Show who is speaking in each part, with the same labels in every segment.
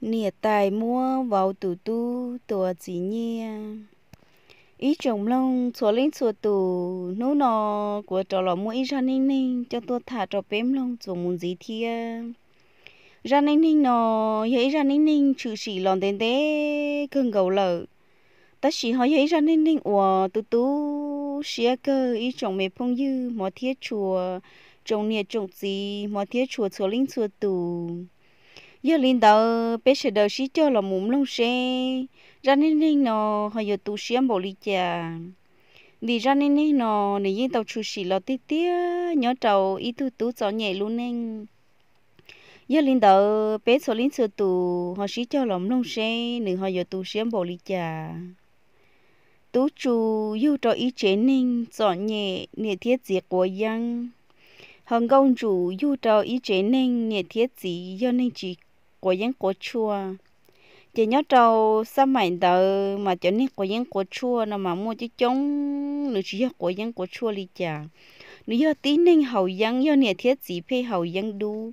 Speaker 1: nịa tài mua vào tủ tu tùa chỉ nhia ý chồng long chùa lên chùa tù nô nò của trò lò mua ý ra ninh ninh cho tôi thả trò bếm long chùa muốn gì thia ra ninh ninh nò thấy ra ninh ninh chữ sĩ lòn tên tế cơn gầu lợ ta chỉ hỏi thấy ra ninh ninh ủa tu tu xia cơ ý chồng mẹ phong dư mò thiết chùa chồng nịa chồng gì mò thiết chùa chùa linh chùa tù giờ linh đạo bé sẽ đầu xí cho là mồm lông xe ra nên nên nó họ giờ tu sĩ bỏ đi chả vì ra nên nên nó này yên tàu chú sĩ là tít tía nhớ trầu ít tu tu cho nhẹ luôn nên giờ linh đạo bé số linh sửa tu họ xí cho là lỏng lông xe nên họ giờ tu sĩ bỏ đi chả tu chú yêu cho ý chế nên cho nhẹ nhẹ thiết diệt của dân hồng công chủ yêu cho ý chế nên nhẹ thiết gì do nên chỉ của những của chua chỉ nhớ trâu sao mày đợi mà cho nên của những của chua nào mà mua chứ chống nữ chỉ của những của chua đi chả nữ do tí nên hậu dân do nè thiết gì phê hậu dân đu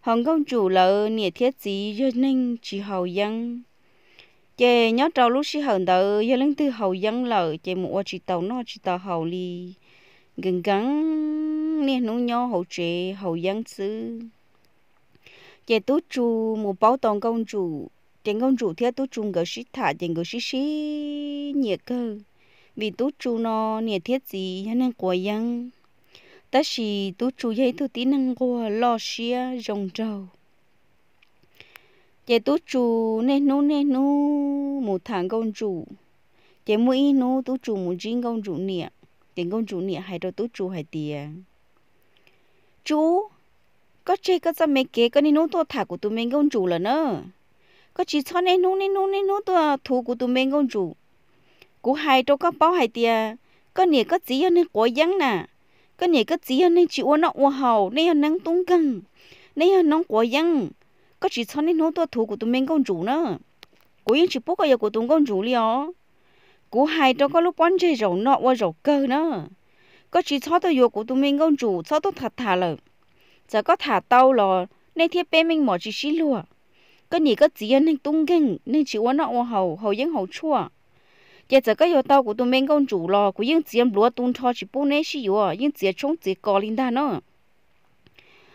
Speaker 1: hồng công chủ là nè thiết gì do nên chỉ hậu dân chị nhớ trâu lúc xí hận đợi do lên từ hậu dân là chị mua chỉ tàu nó chỉ tàu hậu li gần gắn nên nó nhớ hậu chế hậu dân xứ chế tú chú một bảo tàng công chủ tiền công chủ thiết tú chú ngỡ sĩ thả tiền ngỡ sĩ sĩ nhiệt cơ vì tú chú nó nhiệt thiết gì hắn đang quậy yang ta chỉ tú chú dây tu tí năng qua lo xia rồng trầu chế tú chú nên nô nên nô một thằng công chủ chế mũi nô tú chú một chính công chủ niệm tiền công chủ niệm hay rồi tú chú hay tiền chú có chơi có cho mấy kế có nên nô tôi thả của tụi mình công chủ là nữa có chỉ cho nên nô nên nô nên nô tôi thú của tụi mình công chủ cú hai trâu có bao hai tia có nè có gì hơn nên cố gắng nè có nè có gì hơn nên chịu nó uo hầu nên hơn nắng tung căng nên hơn nắng cố gắng có chỉ cho nên nô tôi thú của tụi mình công chủ nữa cú yên chỉ bốc cái của tụi công chủ liền cú hai trâu có lúc quan chơi rầu nọ uo rầu cơ nữa có chỉ cho tôi vô của tụi mình công chủ cho tôi thật thà lời giờ có thả tàu lò nên thiết bé mình mỏ chỉ xí lùa cái gì có chỉ nên tung kinh nên chỉ uốn nọ hầu hầu dân hầu chua giờ giờ có yêu tàu của tụi mình con chủ lò của dân chỉ em lúa tung cho chỉ bốn nấy xí yếu dân chỉ chống chỉ cò linh đa nữa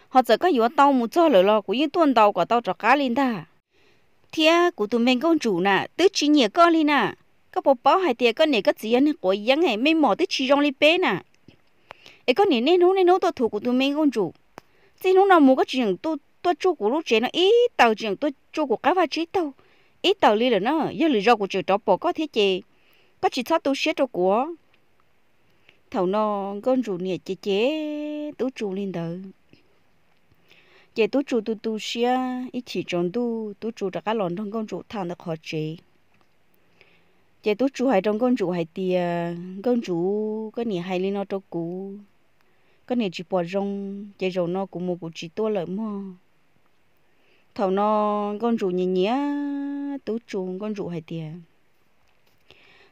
Speaker 1: họ giờ có yêu tàu muốn cho lời lò của dân tuần tàu của tàu cho cá linh đa thia của tụi mình con chủ nè tứ chỉ nhẹ cò linh nè các bộ báo hai tia con này các chỉ anh của dân này mấy mỏ tứ chỉ rong linh bé nè ấy con này nên nấu nên nấu tàu thủ của tụi mình con chủ chỉ lúc nào mua cái chuyện tôi tôi chua của lúc trẻ nó ít tàu chuyện tôi chua của cái và trí tàu ít tàu li là nó do lý do của chuyện đó bỏ có thế chị có chỉ thoát tôi xét cho của thầu nó con rủ nhẹ chế chế tôi chua lên đời chế tú chú tôi tu xia ít chỉ tròn tôi tôi chua đã cá lòn trong con rủ thằng được khó chế chế tôi chua hai trong con rủ hai tiền con rủ cái nhẹ hai lên nó đâu cũ cái này chỉ bỏ rong chạy rồi nó cũng mua của chỉ to lợi mà thảo nó con rùa nhỉ nhỉ tú chú con rùa hai tiền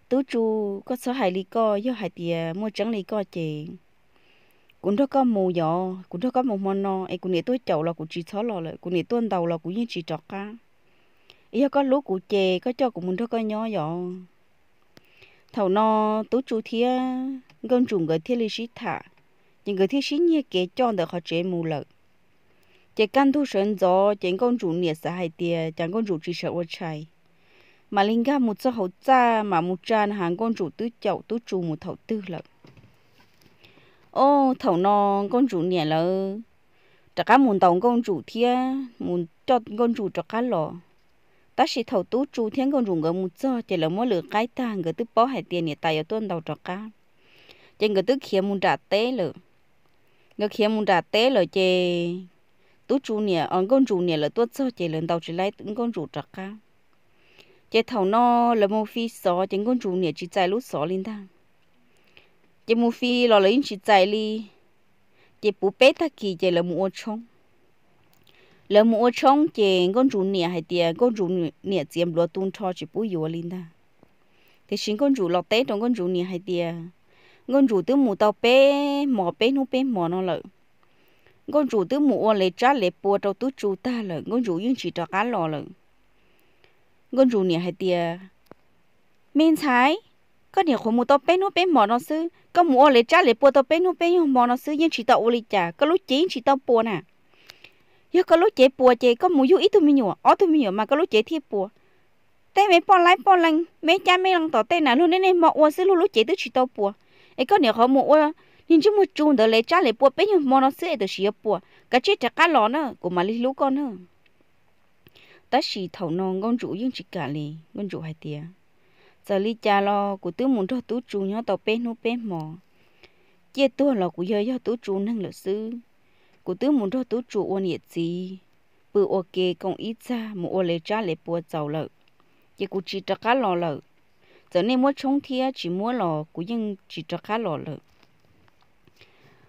Speaker 1: tú chú có số hai lý co do hai tiền mua trắng lý co chị cũng đó có mù gió cũng đó có mù mòn nó ấy cũng nè tôi chậu là cũng chỉ xóa lò lại cũng nè tôi đầu là cũng như chỉ trọt ca ấy có lúa của chè có cho cũng muốn đó có nhỏ gió thầu nó tú chú thia con chủ người thia lý sĩ thả những người thi sĩ nhẹ kể chọn được họ chế mù lợi chỉ căn thu sinh gió chỉ con chủ nhiệt xã hai tia chẳng con chủ chỉ sợ ô chạy mà linh ga một số hậu cha mà một trang hàng con chủ tứ chậu tứ chủ một thầu tư lợi ô thầu no con chủ nhiệt lợi trả cá muốn tàu con chủ thia muốn cho con chủ trả cá lò ta chỉ thầu tú chủ thiên con chủ người một cho chỉ là mỗi lửa cái ta người tứ bó hai tiền nhiệt tài ở tuần đầu trả cá chỉ người tứ khiến muốn trả tế lợi ngờ khi muốn trả tế là chê tôi chủ nè ông con chủ nè là tôi cho chê lần đầu chỉ lại từng con chủ trắc cả chê thầu nó là một phi sọ chê con chủ nè chỉ chạy lúc sọ lên thang chê một phi là lấy chỉ chạy đi chê bù bé ta kỳ chê là mua trống là mua trống chê con chủ nè hay tiền con chủ nè chiếm lúa tung cho chỉ bù yếu lên thang thì xin con chủ lọt tế trong con chủ nè hay tiền con chủ tứ mù tàu bé mò bé nu bé mò nó lợ con chủ tứ mù ô lệ trả lệ bùa trâu tú chú ta lợ con rủ yên chỉ cho cá lò lợ con chủ nè hai tia men thái có nè khổ mù tàu bé nu bé mò nó sư có mù ô lệ trả lệ bùa tao bé nu bé mò nó sư yên chỉ tao ô lệ trả có lúc chín chỉ tao bùa nè yo có lúc chế bùa chế có mù yêu ít tụi mình nhủ ó tụi mình nhủ mà có lúc chế thiệp bùa té mấy bò lái bò lăng mấy cha mấy lăng tỏ té nà luôn nên mọ ô sư luôn lúc chế tới chỉ tao bùa ấy có nhiều họ mua nhưng chúng mua chung đó lấy cha lấy bùa bé món nó sẽ được xí bùa cái chết chả cá lò nữa mà lấy lú con nữa ta thầu non con chủ nhưng chỉ cả lì con chủ hai tia giờ lý cha lo của muốn cho tú chủ nhau tàu bé nu bé mò chia tua lo của giờ do tú chủ năng lực sư của tứ muốn cho tú chủ ôn nhiệt gì bự ok công ít ra mua lấy cha lấy bùa giàu lợi chỉ của chỉ chả cá lò lợi giờ này mua chống thia chỉ mua lò cũng nhưng chỉ cho cá lò lợ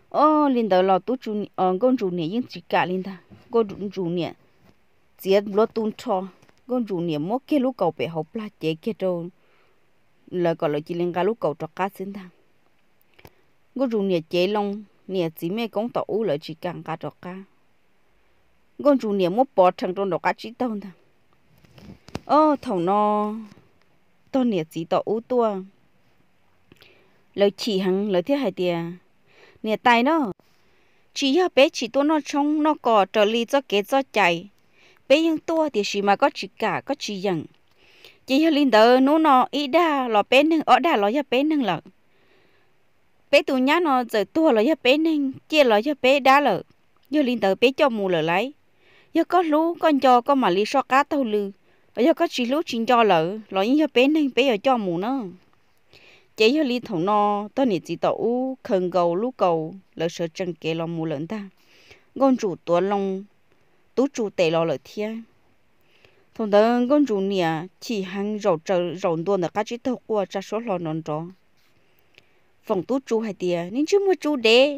Speaker 1: ô linh đầu lò tú chủ ờ con chủ này nhưng chỉ cả linh ta con chủ chủ này chỉ lo tuôn cho con chủ này mua cái lúc cầu bị học là chế cái đồ lời gọi là chỉ linh cái lúc cầu cho cá xin ta con chủ này chế long này chỉ mấy con tàu u lời chỉ càng cá cho cá con chủ này mua bỏ thằng trong đó cá chỉ tao ta ô thằng nó tôi nè chỉ tổ u tua lời chỉ hằng lời thiết hải tiề nè tài nó chỉ ha bé chỉ tôi nó trong nó cò trở ly cho kế cho chạy bé yên tua thì chỉ mà có chỉ cả có chỉ dặn chỉ ha linh đờ nó nó ít đa lò bé nưng ở đa lò ya bé nâng lợ bé tụ nhá nó giờ tua lò ya bé nâng chia lò ya bé đá lợ giờ linh đờ bé cho mù lợ lấy giờ có lú con cho có mà lý so cá tàu lư bây giờ có chỉ lúc chính cho lỡ lo những bé nên bé ở cho mù nữa, chế cho lý thầu no tôi nị chỉ tàu khẩn cầu lúc cầu lỡ sợ chân kề lo mù lợn ta con chủ tuấn long tú chủ tề lo lỡ thiên thằng đó con chủ nịa à, chỉ hàng rầu trời rầu tuần là cái chỉ tàu qua cha số lo non trò phòng tú chủ hay tiề nên chứ mua chủ đế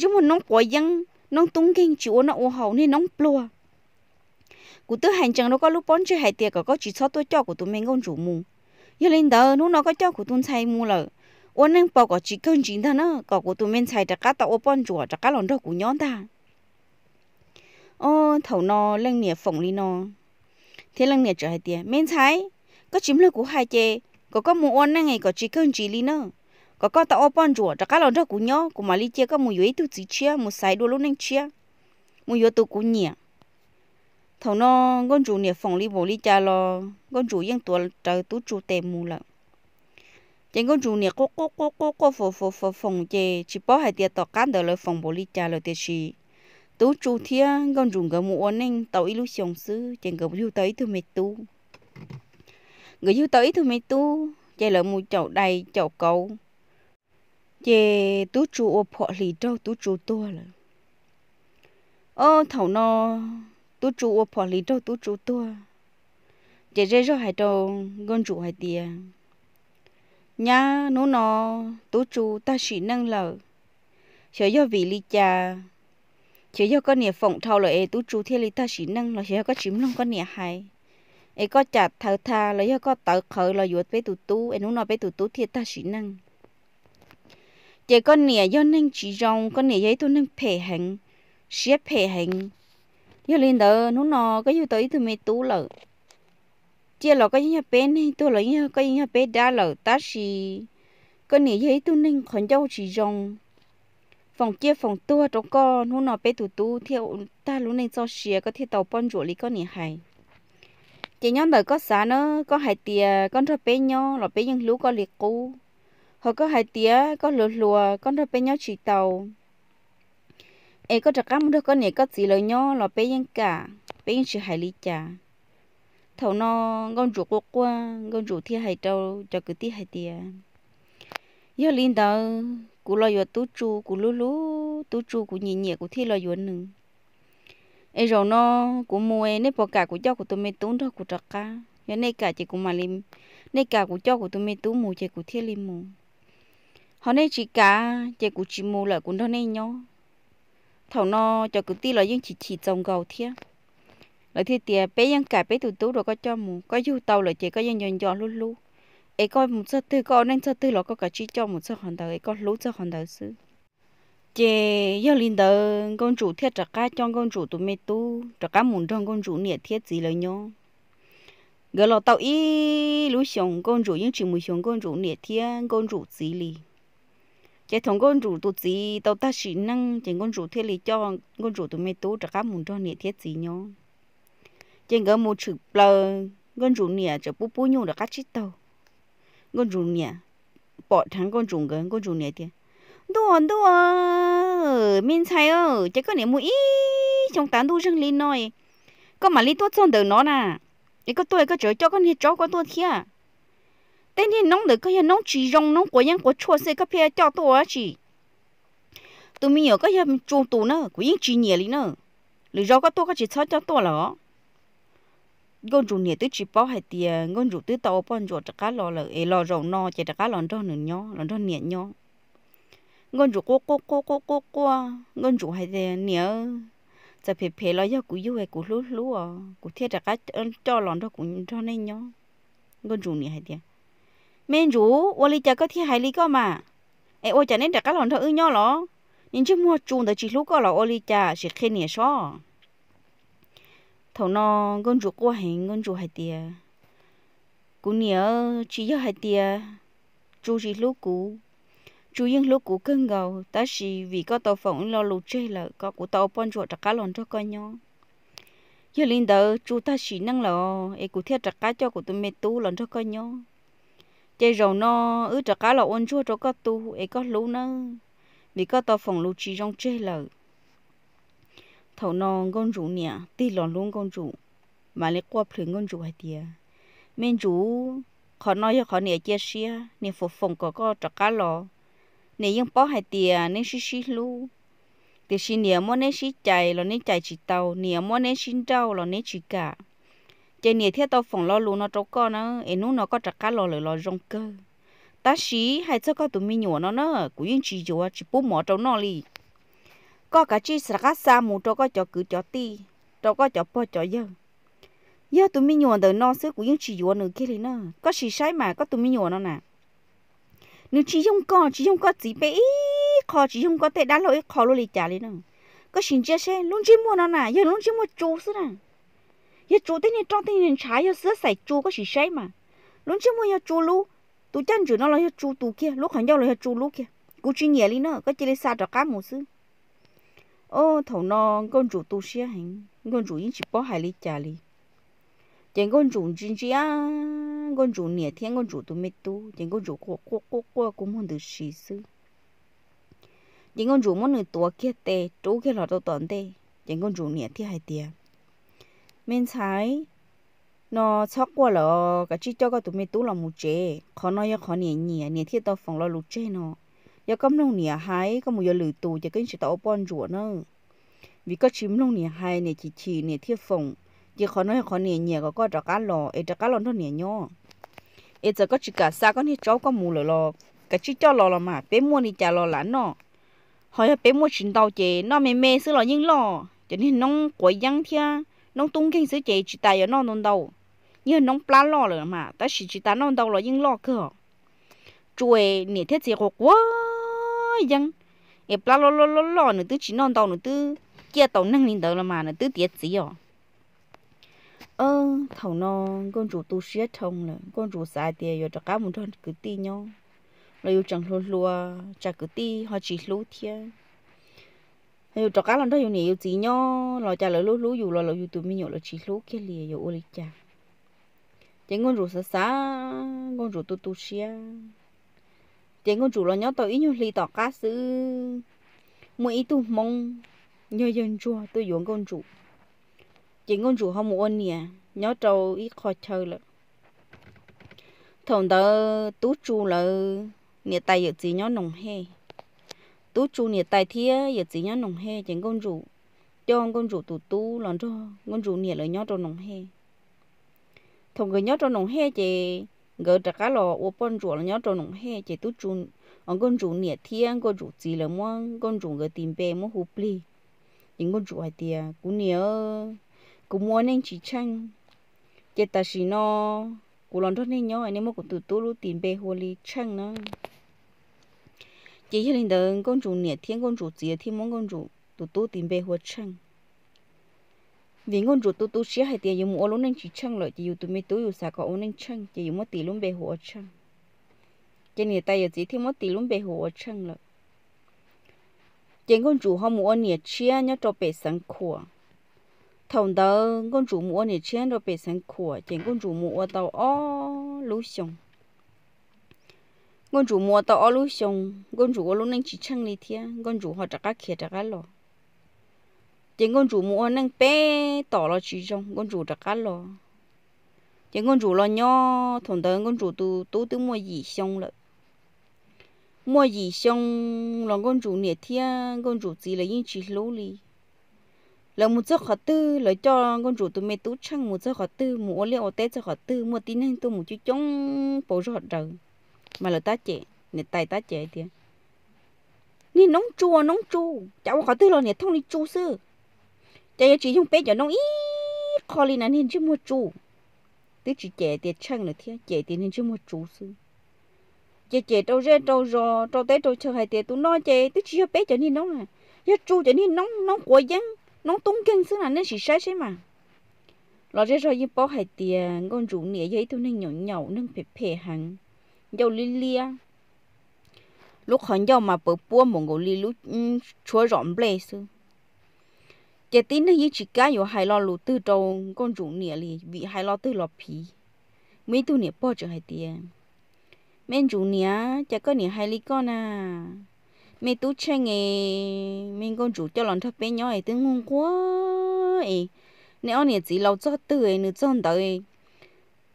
Speaker 1: chứ mua nông quả dân nông tung kinh chịu nó ô hậu nên nông plua cụ tư hành trang nó có lúc bón chơi hải tiệc có chỉ cho tôi cho của tụi mình ông chủ mù giờ lên đó nó nó có cho của tôi say mù lợ ôn nên bảo có chỉ cần chính ta nữa có của tụi mình say đặc cá tao bón chùa đặc cá lòng đó của nhóm ta ô thầu nó lên nè phòng đi nó thế lên nè trở hải tiệc men say có chiếm là của hai chê có có mù ôn ngày có chỉ cần chỉ đi nữa có có tao bón chùa đặc cá lòng đó của nhóm của mà đi chơi có mù yếu tu chỉ chia mù say đồ lúc nên chia mù yếu tu của nhỉ thầu nó con chủ nè phòng li bộ li cha lo con chủ yên tua trời tú chủ tề mù lợ trên con chủ nè cố cố cố cố cố phổ phổ phổ phòng chè chỉ bảo hai tiệt tọt cán đời lời phòng bổ li cha lời tiệt chỉ tú chủ thia con chủ gỡ mù ôn nên tàu ilu xiong sư trên gỡ yêu tới thứ mệt tu người yêu tới thứ mệt tu chè lợi mù chậu đầy chậu cầu chè tú chủ ô phọ lì trâu tú chủ tua lợ Ơ, thầu nó tú chú ô phò lý đâu tú chú tua chế chế cho hai đâu con chú hai tia nhà nô nó tú chú ta chỉ năng lờ sợ do vì lì cha chỉ do con nhà phộng thâu lại tú chú thiên lì ta chỉ năng là chỉ có chìm lòng con nhà hai ấy có chặt thở tha là do có tở khởi là yuột với tụ tú ấy nó nói với tụ tú thiên ta chỉ năng chỉ con nhà do năng chỉ rong con nhà giấy tu năng phê hành xếp phê hành yo lên đó nó nó cái yo tới thì mẹ tú lợ chia lọ cái nhà bé này tôi lấy nhà cái nhà bé đã lợ ta xì cái này giấy tôi nên khẩn dâu chỉ rong phòng kia phòng tua trong con nó nó bé tụ tú theo ta lúc này cho xìa có thể tàu bón rủa lý con này hay chị nhóm đời có xã nó có hai tia, con cho bé nhau là bé nhân lú có liệt cú họ có hai tia có lừa lùa con cho bé nhau chỉ tàu ai có trắc cam được con này có gì lời nhó là bé yên cả bé yên sự hại lý chả thầu nó con ruột quốc qua con ruột thì hại trâu cho cứ tí tiền giờ linh đó cú lo vừa tú chu cú lú lú tú chu cú nhẹ nhẹ cú thi lo vừa nừng rồi nó cú mua ai nếp bò cả cú cho cú tôi mê tốn thôi cú trắc cá giờ nay cả chỉ cú mà lim nay cả cú cho cú tôi mê tốn mù chỉ cú thi lim mù họ nay chỉ cả chỉ cú chỉ mù là cú đó nay nhau thầu nó cho cứ ti là những chỉ chỉ trồng gầu thế lại thi tiề bé những cả bé tụt tú rồi có cho mù có du tàu là chỉ có những nhọn nhọn luôn luôn ấy coi một số tư có nên số tư là có cả chỉ cho một số hàng đầu ấy có lú số hàng đầu sư chị yêu linh đầu con chủ thiết trả cá cho con chủ tụi mẹ tu trả cá muốn trong con chủ nhiệt thiết gì lời nhau người lọ tàu y lú xuống con chủ những chỉ mùi xuống con chủ nhiệt thiết con chủ gì liền chế thằng con rủ tụt gì tao ta chỉ năng chế con rủ thế lý cho con rủ tụi mày tú trả cá muốn cho nè thiết gì nhau chế ngỡ một chữ bờ con rủ nè chở bú bú nhung là cá chít tàu con rủ nè bỏ thằng con rủ gần con rủ nè thì đùa đùa mình sai ơ chế con nè ý trong tán đu răng lên nói con mà lý tốt xong đời nó nè có tôi cái chỗ cho con hết chó con tôi kia tên thì nông được cái nông chỉ rong nông của nhân của chua xe cái phe cho tôi chỉ tụi mình ở cái nhà trung tù nữa của những chỉ nhẹ lý nữa lý do cái tôi cái chỉ sao cho tôi là con chủ nhẹ tới chỉ bảo hai tiền con chủ tới tàu bao chuột chắc cá lò là ế lò rầu no chỉ chắc cá lòn đó nữa nhó lòn đó nhẹ nhó con chủ cô cô cô cô cô cô con chủ hai tiền nhớ จะเพ่ๆแล้วยากูอยู่ไอ้กูรู้ๆอ่ะกูเทียจากก็เออจอหลอนดอกกูทอนได้ยอก็จุนี่ให้เดีย men rú ô li chả có thi hài li có mà ê ô chả nên đặt cái lon thơ ư nhau lọ nhưng chứ mua chung tới chỉ lúc có lọ ô li chả sẽ khen nhẹ so thầu nó con rú qua hình con rú hai tia cú nhớ chỉ nhớ hai tia chú chỉ lúc cú chú yên lúc cú cân gầu ta chỉ vì có tàu phỏng lo lù chơi là có cú tàu pon ruột đặt cá lon cho coi nhau Yêu linh đỡ chú ta chỉ năng lò ấy cú theo đặt cá cho cú tụi mẹ tu lon cho coi nhau chế rầu nó ứ trả cá là ôn chua cho có tu ấy có lú nó vì có tao phòng lú chỉ trong chế lợ thầu nó con chủ nè ti lòn luôn con chủ mà lấy qua phơi con chủ hay tiề men chủ khó nói cho khó nè chia sẻ nè phục phòng có có trả cá lò nè yên bó hay tiề nè xí xí lú thì xí nè mua nè xí chạy lò nè chạy chỉ tàu nè mua nè xin trâu lò nè chỉ cả trên nhà thiết tao phòng lo lú nó trâu co nó em nó nó có trắc cá lo lửa lo rong cơ ta xí hay cho có tụi mình nhỏ nó nó cũng yên chỉ chỗ chỉ bố mỏ trâu nó li có cả chi sạc cá xa mù trâu có cho cứ cho ti trâu có cho po cho dơ giờ tụi mình nhỏ đời nó sẽ cũng yên chỉ chỗ nữa kia đi nó có xí sai mà có tụi mình nhỏ nó nè nếu chỉ không có chỉ không có chỉ bé khó chỉ không có tệ đá lỗi khó luôn đi trả đi nữa có xin chia sẻ luôn chỉ mua nó nè giờ luôn chỉ mua chú xí nè ye chu tên ye trong tên ye trái ye sữa sải chu có gì sai mà luôn chứ mua ye chu lu tụ chân chủ nó lo ye chu tụ kia lúc hắn giao lo ye chu lu kia cú chỉ nhẹ đi nữa có chỉ lấy xa cho cá mù sư ô thầu nó con chu tu xia hình con chu yên chỉ bỏ hai ly trà ly chẳng con chu chính chỉ à con chu nhẹ thiên con chu tu mít tu chẳng con chu qua qua qua qua cũng muốn được xì sư chẳng con chu muốn người tua kia tê chú kia là tôi toàn tê chẳng con chủ nhẹ thiên hai tiền mình thấy, nó chóc quá lọ cái chi tiêu cái tụi mình tú là một chế khó nói ya khó nhẹ nhẹ nhẹ thiết tao phòng lo lụt chế nó ya cấm lông nhẹ hay, có một giờ lử tù cho cái chỉ tao bón rùa nó vì cái chim nông nhẹ hai nhẹ chỉ chỉ nhẹ thiết phòng chỉ khó nói khó nhẹ nhẹ có cái trà cá lò ấy trà cá lò nó nhẹ nhó ấy giờ có chỉ cả xa cái nhẹ cháu cái mua lọ cái chi tiêu lọ lọ mà bé mua đi trả lọ lán nó hay là bé mua chín tàu chế nó mè mè xứ lọ nhưng lọ cho nên nông quậy giăng thia nông tung kinh sử chế chỉ tại ở non non đầu như nông plá lo rồi mà ta chỉ chỉ tại non đầu là nhưng lo cơ chuối nè thiết chế hoặc quá dân e plá lo lo lo lo nữa tư chỉ non đầu nữa tư kia tàu năng lên đầu là mà nữa tư tiết gì rồi ơ thằng nó con chủ tu sĩ thông là con chủ sai tiền rồi cho cá một thân cứ ti nhau rồi chẳng lúa lúa chả cứ ti họ chỉ lúa thiên hay trò cá lần đó dùng nhiều chỉ nhau lo cha lỡ lú lú dù lo lỡ youtube tụi mình nhổ lỡ chỉ lú kia liền, dù ô lịch cha chỉ ngon rủ xa xa ngon rủ tu tu xia chỉ ngon rủ lo nhau tao ít nhau li tỏ cá sư mỗi ít tu mong nhớ dân chua tôi dùng con rủ chỉ ngon rủ không muốn nè nhớ trâu ít khó chơi lợ thằng đó tu chu lợ nhà tay ở chỉ nhớ nồng he tú chú nè tài thía giờ chỉ nhớ nồng he chẳng con rủ cho con rủ tụ tú lần cho con rủ nè lời nhớ cho nồng he thằng người nhớ cho nồng he chị người trả cá lò ô con rủ là nhớ cho nồng he chị tú chú ông con rủ nè thía con rủ gì là mua con rủ người tìm bè mua hụp ly những con rủ hai tia à, cú nè cú mua nên chỉ chăng chị ta xì nó cú lon cho nên nhó anh em mua cú tụ tú lu tìm bè hụp ly chăng nó chỉ hiện con chủ nhiệt thiên con chủ chỉ thiên món con chủ tụ tụ tìm bề hồ chăng vì con chủ tụ tụ xía hay tiền dùng mua luôn anh chỉ chăng lợi chỉ dùng tụi mình tụ dùng xả có ôn chăng chỉ dùng mất tỷ luôn bề hồ chăng chỉ nhiệt tay chỉ thiên mất tỷ luôn bề hồ chăng lợi chỉ con chủ họ mua nhiệt chia nhớ cho bề sáng khua thằng đó con chủ mua nhiệt chia cho bề sáng khua chỉ con chủ mua tàu ó lú xong con chủ mua tao ở lúc xong con chủ ở lúc chỉ chăng này thia con chủ họ chắc kia chắc lo tiếng con chủ mua nâng bé tỏ lo chỉ trong con chủ chắc lo tiếng con chủ lo nhỏ thằng tớ con chủ tu tu tu mua gì xong lợ mua gì xong là con chủ nhiệt thia con chủ gì là yên chỉ lố li là một giấc khó tư là cho con chủ tụi mẹ tú chăng một giấc khó tư mua liệu tết giấc khó tư mua tí năng tôi một chú chống bầu rọt rồi mà là ta chị nè tay ta chị thì nè nóng chua nóng chua cháu có tư lo nè thông đi chu sư chạy chị không bé cho nóng ít khó lên nên chưa mua chu, tí chỉ chạy tiền chăng là thế chạy tiền nên chưa mua chu sư chị chị đâu ra đâu rò đâu té đâu chờ hai tiền tụi nó chị tức chia bé trở nên nóng à giờ chu trở nên nóng nóng quá dân nóng tung căng sư là nên chỉ sai thế mà lo ra rồi yên bỏ hai tiền con rủ nĩa giấy tụi nên nhậu nhậu nên phê phê hàng dâu li lia lúc hắn dâu mà bự búa mong ngô lì lúc ừ, chúa rộn bê sư chỉ tin nó chỉ cá yo hài lo lù tư trâu con rụng nịa li vì hài lo tư lo phí mấy tu nịa bỏ chở hai tiền men rụng nịa chả có nịa hài lì con à mấy tu che nghe men con rụng cho lòng thấp bé nhỏ ấy tiếng ngon quá ấy nè ông nịa chỉ lâu cho tư ấy nửa chân tới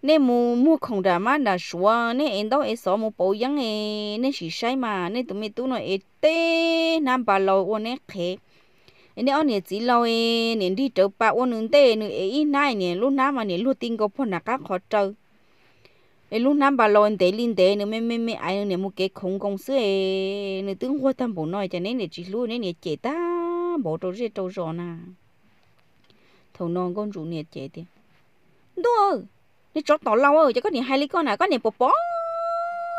Speaker 1: nên mu mu không đã mà đã xóa nên em đâu em sợ mu bảo yang em nên chỉ sai mà nên tụi mình tụi nó em tê nam bà lâu ô nên khé nên ông này chỉ lâu em nên đi trở bà ô nên tê nên em nãy nên lúc nãy mà nên lúc tin có phun là các khó chơi nên lúc nãy bà lâu em tê linh tê nên mẹ mẹ mẹ ai nên mu cái không công sữa nên tướng hoa tâm bộ nói cho nên để chỉ lúc nên để chết ta bố trâu rết trâu rò na thầu non con rủ nên chết đi đùa 你找到 lâu rồi, chỉ có niệm hai lý con à, có niệm bò bò,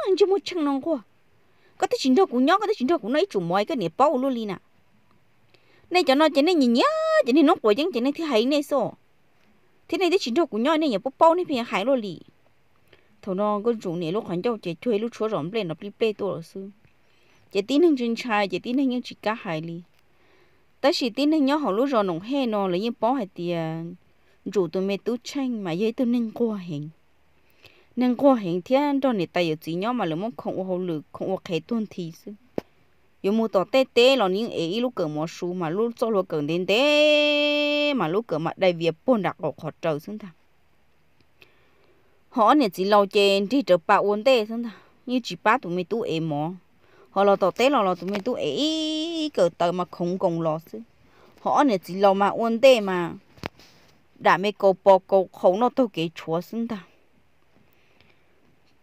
Speaker 1: anh chưa mua chân non qua, có thể chính đâu cũng nhóc, có thể chính đâu cũng nói chủ mồi cái niệm bò luôn đi nè, này cho nó chỉ nên nhìn nhá, chỉ nên nó quậy chẳng chỉ nên thì hay này số, thế này thì chính đâu cũng nhóc này nhỉ bò bò này phải hay luôn đi, thầu nó cái chủ này lúc khoảng đâu chỉ chơi lúc chúa rộn lên nó bị bê tôi rồi sư, chỉ tin hàng chân trai, chỉ tin hàng những chỉ cá hay đi, tới chỉ tin hàng nhóc họ lúc rồi nồng he nó lấy những bò hay tiền rủ tụi mẹ tú tranh mà dễ tụi nên qua hình nên qua hình thì anh đòi này tay ở chỉ nhau mà lỡ mong không hồ lực không hồ khé tuân thì chứ yo mua to tê tê lo những ấy lúc cỡ mò số mà lúc cho lúc cỡ đến tê mà lúc cỡ mà đại việt bôn đặc ở khó trâu xuống thằng họ này chỉ lo trên thì trở bạc uốn tê xuống thằng như chỉ bát tụi mày tú em mò họ lo to tê lo lo tụi mày tú ấy cờ tờ mà không cùng lo chứ họ này chỉ lo mà uốn tê mà đã mấy cô bỏ cô khổ nó tôi kể chúa xứng ta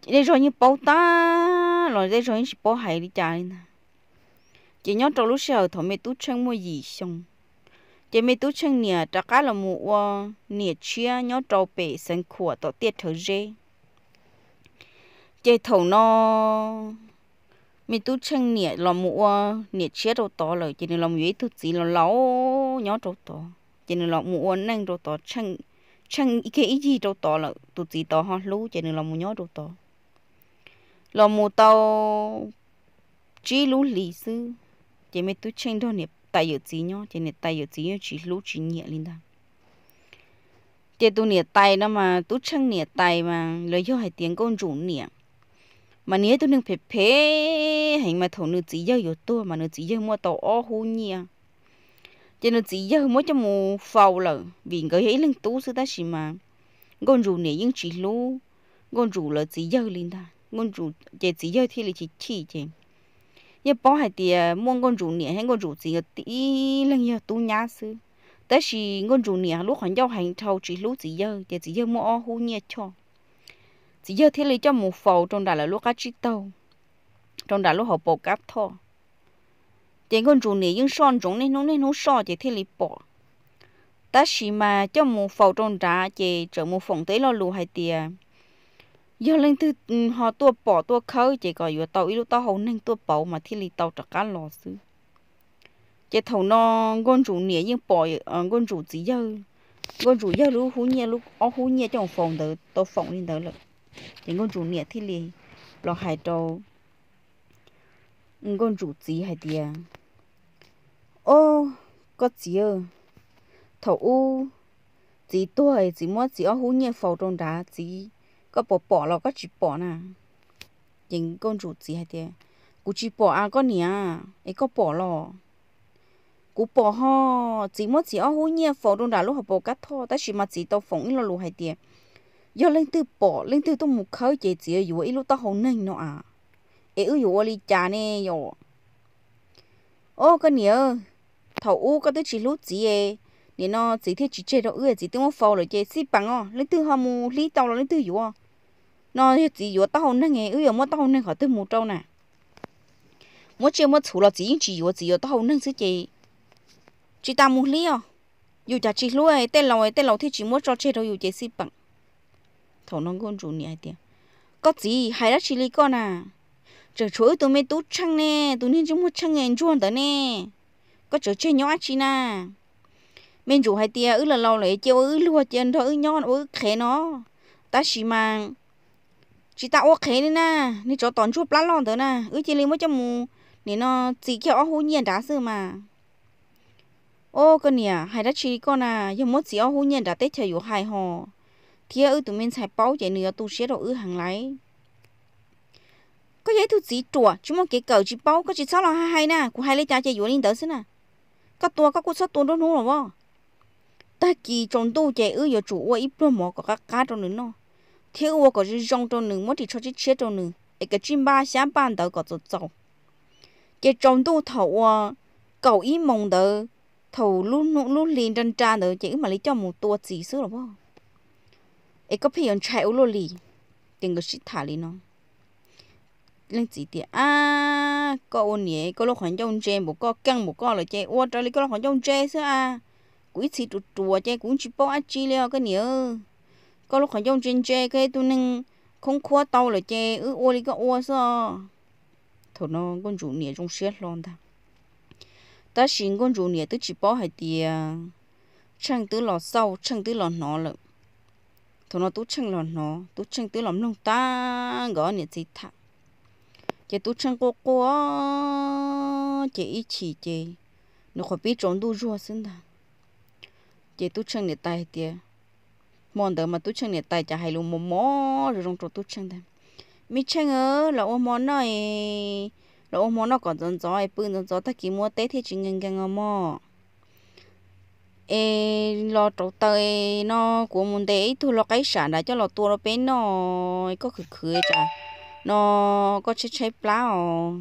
Speaker 1: đây rồi như bố ta rồi đây rồi như bố hay đi chạy nè chỉ nhớ trong lúc sau thọ mấy tôi chẳng mua gì xong chỉ mấy tôi chẳng nè trả cá là mua nè chia nhớ trâu bể sân khổ tổ tiết thở dê chỉ thầu nó mấy tôi chẳng nè là mua nè chia đâu to rồi chỉ là làm gì tú chỉ là lâu nhớ trâu to cho nên là mua uống năng rồi tỏ chăng chăng cái gì đâu tỏ là tụt gì tỏ họ lú cho nên là mua nhớ đâu tỏ là mua tàu chỉ lú lì sư chỉ mấy tôi chăng đó nè tài ở gì nhớ cho nên tài ở gì nhớ chỉ lú chỉ nhẹ lên đó chỉ tôi nhẹ tài đó mà tôi chăng nhẹ tài mà lời yêu hai tiếng con chủ nhẹ mà nếu tôi đừng phê phê hành mà thầu nữ chỉ yêu yếu tôi mà nữ chỉ yêu mua tàu ô hú nhẹ cho nên chỉ giờ mới cho mù phao là vì người ấy lên tú sư ta xí mà con rủ này những chỉ lú con rủ là chỉ giờ lên ta con rủ chỉ chỉ giờ thì là chỉ chỉ chứ giờ bỏ hai tiền mua con rủ này hay con rủ chỉ tí lên giờ tú nhá sư tới khi con rủ này lúc còn giao hàng thầu chỉ lú chỉ giờ chỉ chỉ giờ mua ô hú nhẹ cho chỉ giờ thì là cho mù phao trong đà là lúc cá chỉ tàu trong đà lúc họ bổ cáp thôi chỉ còn chủ này những son chúng nên nó nên nó so chỉ thế lì bỏ ta chỉ mà cho một phẩu tròn ra chỉ trở một phòng tới lo lù hai tiền giờ lên thứ họ tua bỏ tua khơi chỉ có vừa tàu ít tàu hầu nên tua bỏ mà thế lì tàu chắc cá lò sư chỉ thầu nó con chủ này những bỏ con chủ gì giờ con chủ giờ lúc hú nhẹ lúc ó hú nhẹ trong phòng đó, tàu phòng lên đó rồi chỉ con chủ này thế lì lo hai trâu ngon chủ gì hay tiề ô có gì ơ thầu u gì tuổi gì mua gì ở hú nhẹ phò trong đá gì có bỏ bỏ là có chỉ bỏ nè nhìn ngon chủ gì hay tiề cú chỉ bỏ à có nhỉ ấy có bỏ lò cú bỏ ho chỉ mua chỉ ở hú nhẹ phò trong đá lúc họ bỏ cắt thò ta chỉ mà chỉ tao phóng lo lù hay tiề giờ lên từ bỏ lên từ tôi một khơi chỉ chỉ ở dưới lúc tao hồn nên nó à ếu yu li cha nè yo ô cái nhớ thầu u cái tới chỉ lú chỉ e nè nó chỉ thế chỉ chơi đâu ư chỉ tiếng phô rồi chơi xí bằng o lấy tư hao mu lý tao là lấy tư yu nó chỉ yu tao nè nghe ư yu mua tao nè khỏi tư mu trâu nè mua chơi mua chủ là chỉ chỉ yu chỉ yu tao nè sẽ chơi chỉ ta mu lý o yu chả chỉ lú ấy tên lầu ấy tên lầu thế chỉ mua cho chơi đâu yu chơi xí bằng thầu nó con chủ nè ai tiếng có gì là chỉ lý con à chờ chỗ tôi mới tốt chăng nè tôi nên chúng một chăng ngàn chuông tới nè có chỗ chơi nhỏ chi na mình chủ hai tia ư là lâu lại chơi ư lúa chân thôi ư nhon ư khé nó ta chỉ mang chỉ ta ô khé nên na nên chỗ toàn chuột lát lon tới na ư chỉ liền mỗi cho mù nên nó chỉ kiểu hú nhiên đá sư mà ô cái nè hai đứa chỉ con à giờ mất gì hú nhiên đã tết chơi อยู่ hai hò thì ư tụi mình xài bao chạy nữa tu sửa đồ ư hàng lấy có giấy thu chỉ trùa chúng mong kể cờ chỉ bao có chỉ sao là hai hai nè của hai lấy cha chơi vốn lên đỡ xin nè có tua có cô sao tua đó nữa rồi ta kỳ trong đâu chạy ư giờ chủ ơi, ít bơ mỏ có các cá trong nữa nó thế ua có chỉ rong trong nữa mất thì cho chỉ chết trong nữa cái chim ba sáng ban đầu có chỗ chỗ cái trong đâu thầu ua cậu ý mong đỡ thầu luôn luôn luôn liền trên trang đỡ chỉ mà lấy cho một tua chỉ xứ rồi không ấy có phải chạy ua lì tiền người xịt thả lên nó lên chỉ tiệt à có ôn nhẹ có lúc khoảng trong chè một có căng một có là chơi, ô trời có lúc khoảng trong chơi xưa à quý chỉ trụ trụ chơi cũng chỉ bỏ ăn chi leo cái nhớ có lúc khoảng trong chơi chơi cái tôi nưng không khóa tàu là chơi, ứ ô đi có ô sao thôi nó con chủ nhẹ trong xét luôn ta ta xin con chủ nhẹ tôi chỉ bỏ hai tiền, chẳng tới lò sau chẳng tới lò nó lợn thôi nó tú chẳng lò nó tú chẳng tới lòng nông ta gõ nhẹ chỉ thẳng chị tu chân cô cô chị ý chỉ chị nó khó biết trốn đu rùa xin ta chị tu chân này tay tiệt mòn đỡ mà tu chân này tay chả hay luôn mò mò rồi rong trốn tu chân đây mi chân ơ là ôm món này là ôm món nó còn dần dò ai bưng dần dò ta kì mua tết thì chỉ ngang ngang mò ê lo trâu tơi nó của mình để thu lo cái sản đã cho lo tua nó bé nó có khử khử chả nó có chế cháy pláu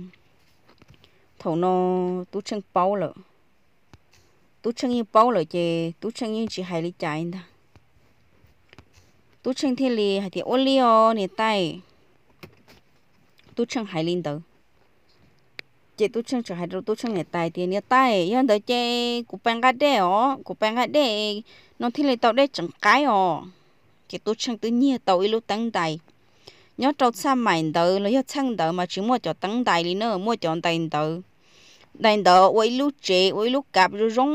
Speaker 1: thầu nó tú chân bao lợ tú chân như bao lợ chè tú chân như chỉ hai lý chạy nha, tú chân thiên lì hai thì ô li ô nè tay tú chân hay linh tử chị tú chân chỉ hai đâu tú chân nè tay thì nè tay yên tử chè cụ bèn gạt đẻ ô, cụ bèn gạt đẻ nó thiên lì tàu đẻ chẳng cái ô, chị tú chân tự nhiên tàu ít lúc tăng tay nhớ trâu xa mày đỡ lấy chăng đỡ mà chỉ mua cho tăng đại lý nữa mua cho đại đỡ đại đỡ ôi lúc chế ôi lúc cặp rồi rong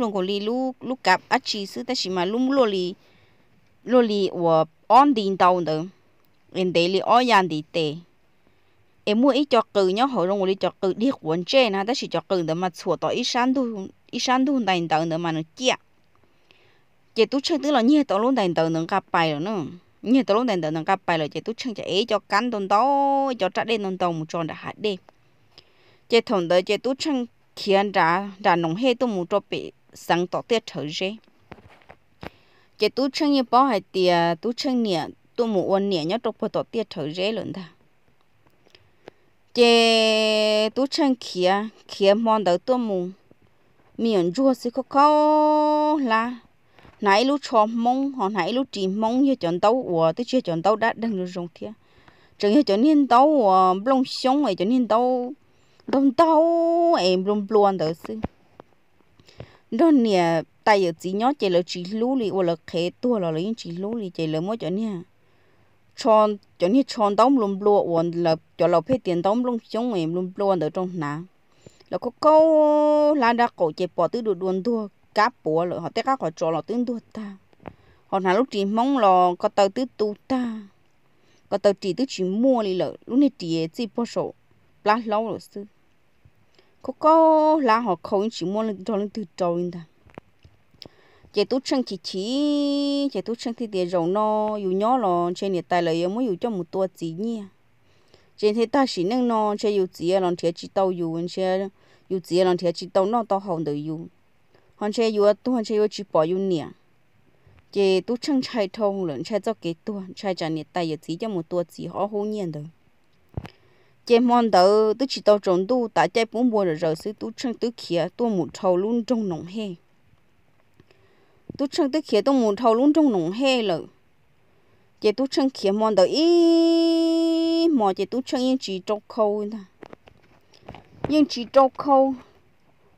Speaker 1: luôn còn li lúc lúc cặp á chỉ sư ta chỉ mà lúng lô li lô li và on tiền đầu nữa em để li ở nhà đi tệ em mua ít cho cừ nhớ hồi rong đi cho cừ đi quấn chế na ta chỉ cho cừ nữa mà sửa tỏ ít sáng thu ít sáng thu đại đỡ nữa mà nó chia chế tu chơi tức là nhẹ tỏ luôn đại đỡ nữa gặp bài rồi nữa như tôi lúc này tôi gặp bài là chị tôi chẳng chạy cho cắn tôn đó cho trả đen tôn tông một tròn đã hạt đen chị thằng đó chị tôi chẳng khiến ra ra nông hệ tôi một tròn bị sáng tỏ tiết thở rế chị tôi chẳng như bao hai tia tôi chẳng nhẹ tôi một quan nhẹ nhớ trong tỏ tiết thở rế luôn ta chị tôi chẳng kia kia mòn đầu tôi một miệng chua xí khó khó là nãy lúc cho mông họ nãy lúc chỉ mông như chọn tàu của tôi chưa chọn tàu đã đang được dùng thiệt chẳng như chọn niên tàu của blong xong ấy chọn niên tàu đông tàu em blong blong đó chứ đó nè tay ở chỉ nhớ chỉ là chỉ lú lì hoặc là khé tua là lấy chỉ lú lì chỉ là mỗi chọn nè chọn chọn như chọn tàu blong blong hoặc là chọn là phải tiền tàu blong xong em blong blong đó trong nà là có câu là đã cổ chỉ bỏ tư đồ đuôn đuôi cá bùa rồi họ té cá họ trò là tướng tu ta họ nào lúc chỉ mong là có tàu tứ tu ta có tàu chỉ tứ chỉ mua đi lợ lúc này chỉ chỉ bao số lá lâu rồi sư có có lá họ không chỉ mua lên cho lên từ trâu lên ta chị tú chân chỉ chỉ chị tú chân thì tiền rồi nó dù nhỏ là trên nhà tài lợi mới dù cho một tua chỉ nhia trên thế ta chỉ nâng nó chơi dù chỉ là chỉ tàu dù chơi dù chỉ là chỉ tàu nó tao hồng được dù hòn chơi yếu tu hòn chơi yếu chỉ bỏ yếu nè chị tu chân chạy thâu lợn chạy cho cái tu chạy chẳng nhiệt tay giờ chỉ cho một tu chỉ họ hôn nhiên được chị mong đợi tu chỉ tao trồng tu tại chạy bốn mùa rồi rồi sư tu chân tu kia tu một thâu luôn trong nông he tu chân tu kia tu một thâu luôn trong nông he rồi chị tu chân kia mong đợi ý mà chị tu chân yên chỉ trâu khâu nè yên chỉ trâu khâu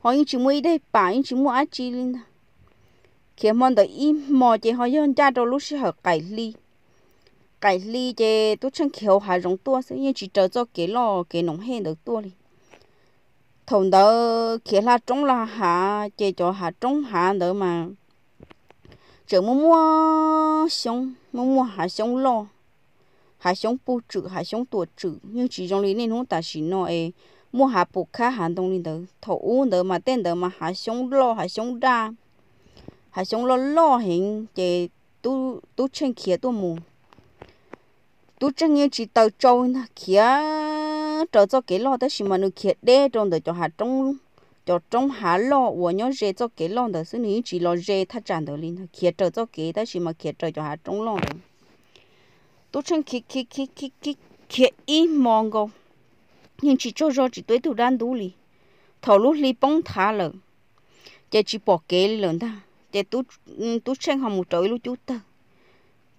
Speaker 1: họ yên chỉ mới đây bà yên chỉ mua ác chi linh à. khi mòn tới im mò chơi họ yên cha đâu lúc sẽ họ cải ly cải ly chỉ tôi chẳng hiểu hà rong tua sẽ yên chỉ chờ cho cái lo cái nông hen được tua đi thầu đó khi là trống là hà chỉ cho hà trống hà nữa mà chờ mua mua xong mua mua hà xong lo hà xong bù trừ hà xong tuột trừ nhưng chỉ trong lý nên không ta chỉ nói mua hạ bù khá hàng đông lên đó thổ u đó mà tên đó mà hạ sống lo hạ sống ra hạ sống lo lo hình chế tu tu chân kia tu mù tu chân như chỉ tàu trâu na kia trâu cho cái lo đó xí mà nó kia đe trong đó cho hạ trong cho trong hạ lo và nhớ rê cho cái lo đó xí này chỉ lo rê thắt chặt đó lên kia trâu cho cái đó xí mà kia trâu cho hạ trong lo đó tu chân kia kia kia kia kia ít mong không nhưng chỉ cho cho chỉ tới tụ đang đủ lì thầu lúc li bông thả lợ chị chỉ bỏ kế lợn ta chị tu ừ, tu sang hồng một trời lúc chút ta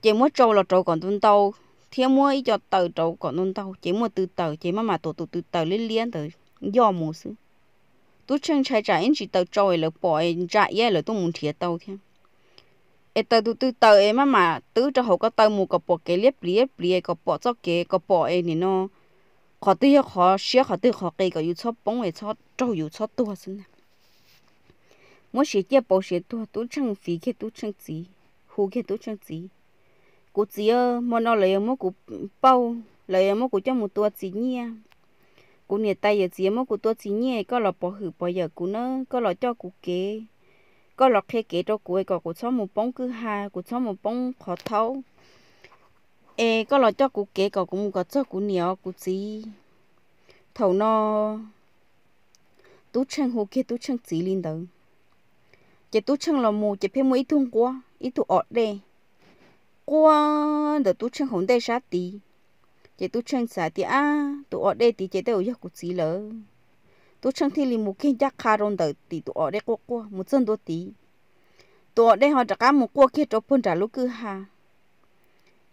Speaker 1: chỉ mua trâu là trâu còn tuân tàu thiếu mua ý cho tờ trâu còn tuân tàu chỉ mua từ tờ chỉ mà mà tổ tụ từ tờ liên liên tờ do mùa sư tú sang chạy chạy chỉ tờ trâu là bỏ chạy ye là tôi muốn thiệt tàu thêm ê tờ tụ từ em mà mà tứ cho hậu có tờ mù có bỏ kế liếp liếp liếp có bỏ cho kế có bỏ em nó khó tư hiệu khó xia khó tư cái cái, có yếu cho bóng ấy cho trâu yếu cho tua xin nè mỗi xia chia bao xia tua tu chẳng phí kia tu chẳng gì hú kia tu chẳng gì Cố chỉ ơ mà nó lấy mỗi cố bao lấy mỗi cụ cho một tua gì nhia cụ nhiệt tay giờ chỉ mỗi cụ tua gì nhia có là bỏ hử bỏ giờ cụ nó có là cho cố kế có là khe kế cho cố ấy có cụ cho một bóng cứ hà cụ cho một bóng khó thấu ê có lo cho cụ kế có cũng có cho cụ nhiều cụ gì thầu nó tú chân hồ kia tú chân chỉ lên đầu chỉ tú chân là mù chỉ phải mua ít thùng quá ít thùng ọt đây quá, đợt tú chân hồn đây sát tí chỉ tú chân sát tí à tú ọt đây tí chỉ đều giấc cụ chỉ lỡ tú chân thì liền một cái giá khá rôn đầu thì tú ọt đây quá quá, một chân đôi tí tú ọt đây họ trả cả một qua kia cho phun trả lúc cứ ha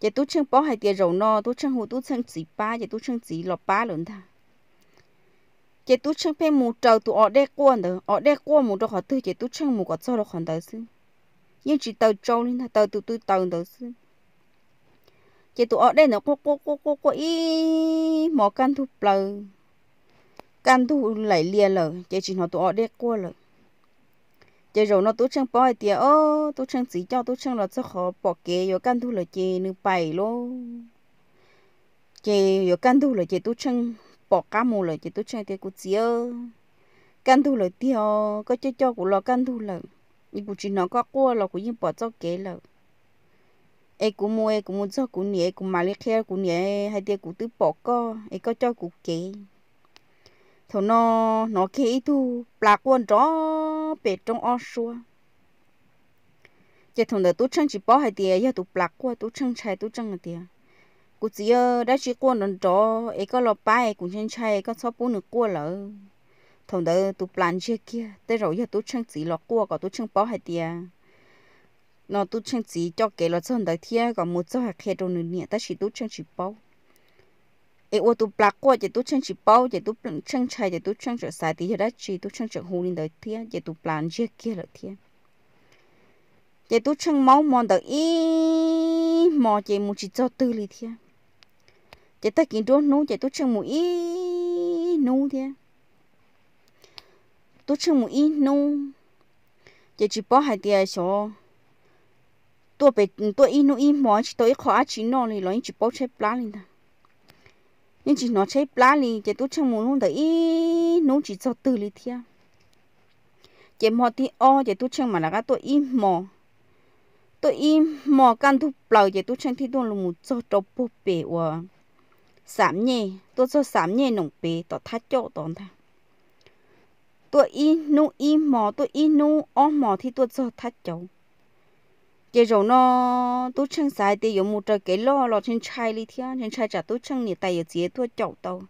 Speaker 1: giờ tú chân bỏ hai tiền rầu no tú chân hồ tú chân chỉ ba giờ tú chân chỉ lọ ba luôn ta giờ tú chân phải mù trầu tụ ở đây quan đó ở đây quan mù đó họ tư giờ tú chân mù có cho nó còn tới xứ nhưng chỉ tàu trâu lên ta tàu tụ tụ tàu tới xứ giờ tụ ở đây nó cô cô cô cô cô ý mỏ căn thu plờ căn thu lại lia lờ giờ chỉ nó tụ ở đây quan rồi chế rồi nó tú chân bói tiệt ô tú chân chỉ cho tú chân là cho họ bỏ kế rồi căn thu là chế nữ bảy lô chế rồi căn thu là chế tú chân bỏ cá mù là chế tú chân tiệt cú chỉ ơ căn thu là tiệt ô có chế cho của lo căn thu là nhưng cú chỉ nó có qua là cú nhưng bỏ cho kế là ai cũng mua ai cũng muốn cho cú nhẹ cũng mà lấy khe cú nhẹ hay tiệt cú tự bỏ co ai có cho cú kế thổ nó nó khi thu là quân chó bể trong ao xua chỉ thằng đó tú chân chỉ bỏ hai tiền giờ tú plak quân tú chân chạy tú chân tiền cú chỉ đã chỉ quân nó đó ấy có lọ bài cũng chân chạy có sáu bốn nước quân lỡ thằng đó tú plan chơi kia tới rồi giờ tú chân chỉ lọ quân, có tú chân bỏ hai tiền nó tú chân chỉ cho cái lo chân đó thiệt còn một số hạt khe trong nửa ta chỉ tú chân chỉ bỏ e wo tu pla ko je tu chen chi pau je tu plan chen chai je tu chen che sa ti ra chi tu chân che hu lên đời thiên, je tu plan je kia lo thiên. je tu chân máu mòn de i mo je mu chi cho tư li thiên. je ta kin do nu je tu chân mu i nu thiên. tu chân mu i nu je chi bao hai tia so tu pe tu i nu i mo chi to i kho a chi no ni lo i chi pau che plan ni ta นี่จีโนอใช้ปลาลีจะตุ้ชงมูลนแต่อีนู้จีเจ้าตื่นเลยเทียจหมอที่อ๋อจะตุ้ชงมาแล้วก็ตัวอีหมอตัวอีหมอกันทุกเปล่าจะตุ้ชงที่ตัวลุงเจ้าจบปุ๊บเปว่าสามเนี่ยตัวเจ้าสามเนี่ยหนุ่มเปต่อท่าเจ้าตอนท่าตัวอีนู้อีหมอตัวอีนู้อ๋อหมอที่ตัวเจ้าท่าเจ้า giờ rồi nó tôi chân sai thì có một cái lo lo chân chai đi thia chân chai chả tôi chân này tại giờ chỉ tôi chậu tàu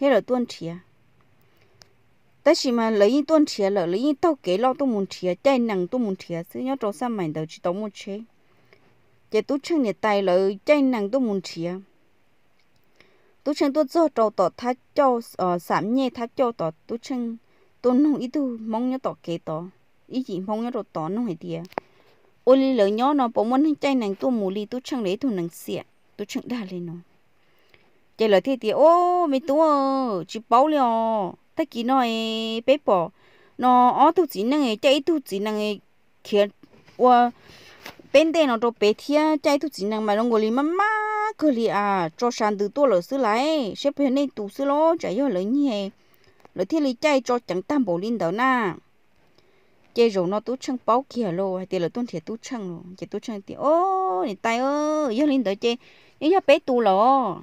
Speaker 1: thế là tuân chia tất chỉ mà lấy tuân chia là lấy tao cái lo tôi muốn chia chạy nặng tôi muốn chia chứ nhớ trâu sao mày đầu chỉ tao muốn chia giờ tôi chân này tại là chạy nặng tôi muốn chia tôi chân tôi do trâu tỏ thá cho ờ sám nhẹ thá cho tỏ tôi chân tôi nông ít tôi mong nhớ tỏ kế tỏ ít gì mong nhớ tỏ nó hay tiệt โอุลีเหลือย้อนอปมันใจหนังตัวมูลีตัวช่างเลยทุนังเสียตัวช่างดาเลยนอใจเหลือที่เตียโอ้ไม่ตัวจีบเอาเลยอ๋อถ้ากี่น้อยเป๊ะปอนออ๋อตัวจีนังไงใจตัวจีนังไงเขียนว่าเป็นเด่นอ๋อตัวเป๊ะเทียใจตัวจีนังมาลงอุลีมามากือลีอาจอชันดูตัวเหลือสุดลยเชฟเพื่อนในตู้สุดล้อใจย้อนเลยนี่ยเลยเที่ลีใจจอจังตั้มโบลินเดาหน้า chế rồi nó tú chăng bao kia lô hay tiền là tuân thiệt tú chăng lô chế tú chăng thì ô này tay ơ, giờ linh tới chế nhưng giờ bé tú lô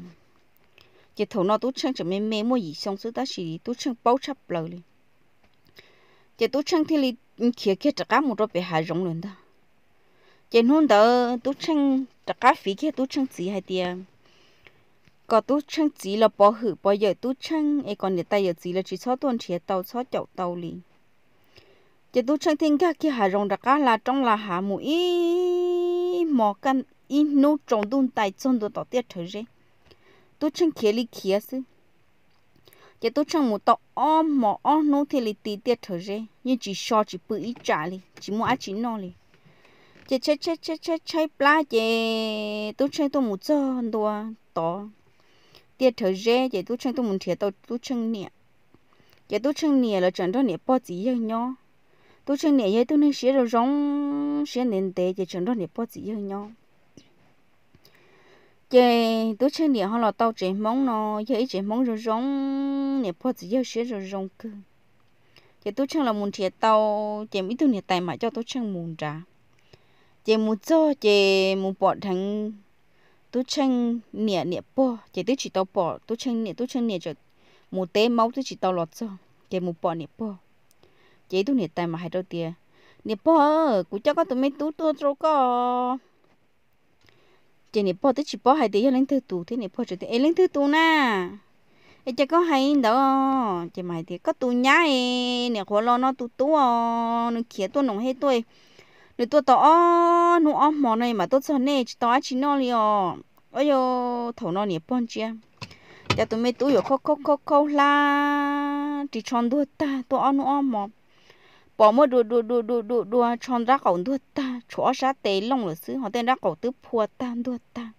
Speaker 1: chế thầu nó tú chăng chỉ mê mê mua gì xong số ta chỉ tú chăng bao chấp lô đi chế tú chăng thì li kia kia chắc một rồi bé hai rồng lên đó chế nôn đó tú chăng chắc cá phí kia tú chăng gì hay tiền có tú chăng chỉ là bỏ hử bỏ giờ tú chăng ai còn để tay giờ chỉ là chỉ cho tuần thiệt tàu cho chậu tàu liền chỉ tu chân thiên cả kia hà rồng đặc là trong là hà mù ý mò căn ý nô trồng đun tài chân đồ tọt tiết thử rê tu chân kia li kia sư chỉ tu chân một tọt o mò o nô thì li tì tiết thử rê nhưng chỉ so chỉ bự ý trả li chỉ mua chỉ nô li chỉ chơi chơi chơi chơi chơi pla chỉ tu chân tu một chân đồ tọt tiết thử rê chỉ tu chân tu mù thiệt tọt tu chân nè chỉ tu chân nè là chân đó nè bao gì nhau tôi chỉ nè vậy tôi nên xé rồi rong xé nên tệ chỉ chừng đó nè bớt gì nhau chị tôi chỉ nè họ là tao chỉ mong nó vậy chỉ mong rồi rong nè bớt gì xé rồi rong cơ chị tôi chẳng là muốn chị tao chị mấy tôi nè tài mà cho tôi chẳng muốn trả chị muốn cho chị muốn bỏ thằng tôi chẳng nè nè bỏ chị tôi chỉ tao bỏ tôi chẳng nè tôi chẳng nè cho một té máu tôi chỉ tao lọt cho chị muốn bỏ nè bỏ chế tu nhiệt tay mà hai đầu tiền nhiệt bỏ cú cho con tụi mấy tú tu trâu co chế nhiệt bỏ tới chỉ bỏ hai tí lên thứ tu thế nè bỏ chỉ tí lên thứ tu na ai chắc có hay đó chế mày thì có tu nhá nhiệt nè lo nó tu tu à nó kia tu nồng hết tuổi nè tu tao nó ôm mỏ này mà tu cho nè chỉ tao chỉ nó liền ôi yo thầu nó nhiệt bỏ chưa, giờ tụi mấy tú rồi khóc khóc khóc khóc la chỉ chọn đua ta tu ăn nó ôm mỏ bỏ mua đồ đồ đồ đồ đồ đồ chọn ra cầu đua ta chó sát tế lông là xứ họ tên ra cầu tứ phua ta đua ta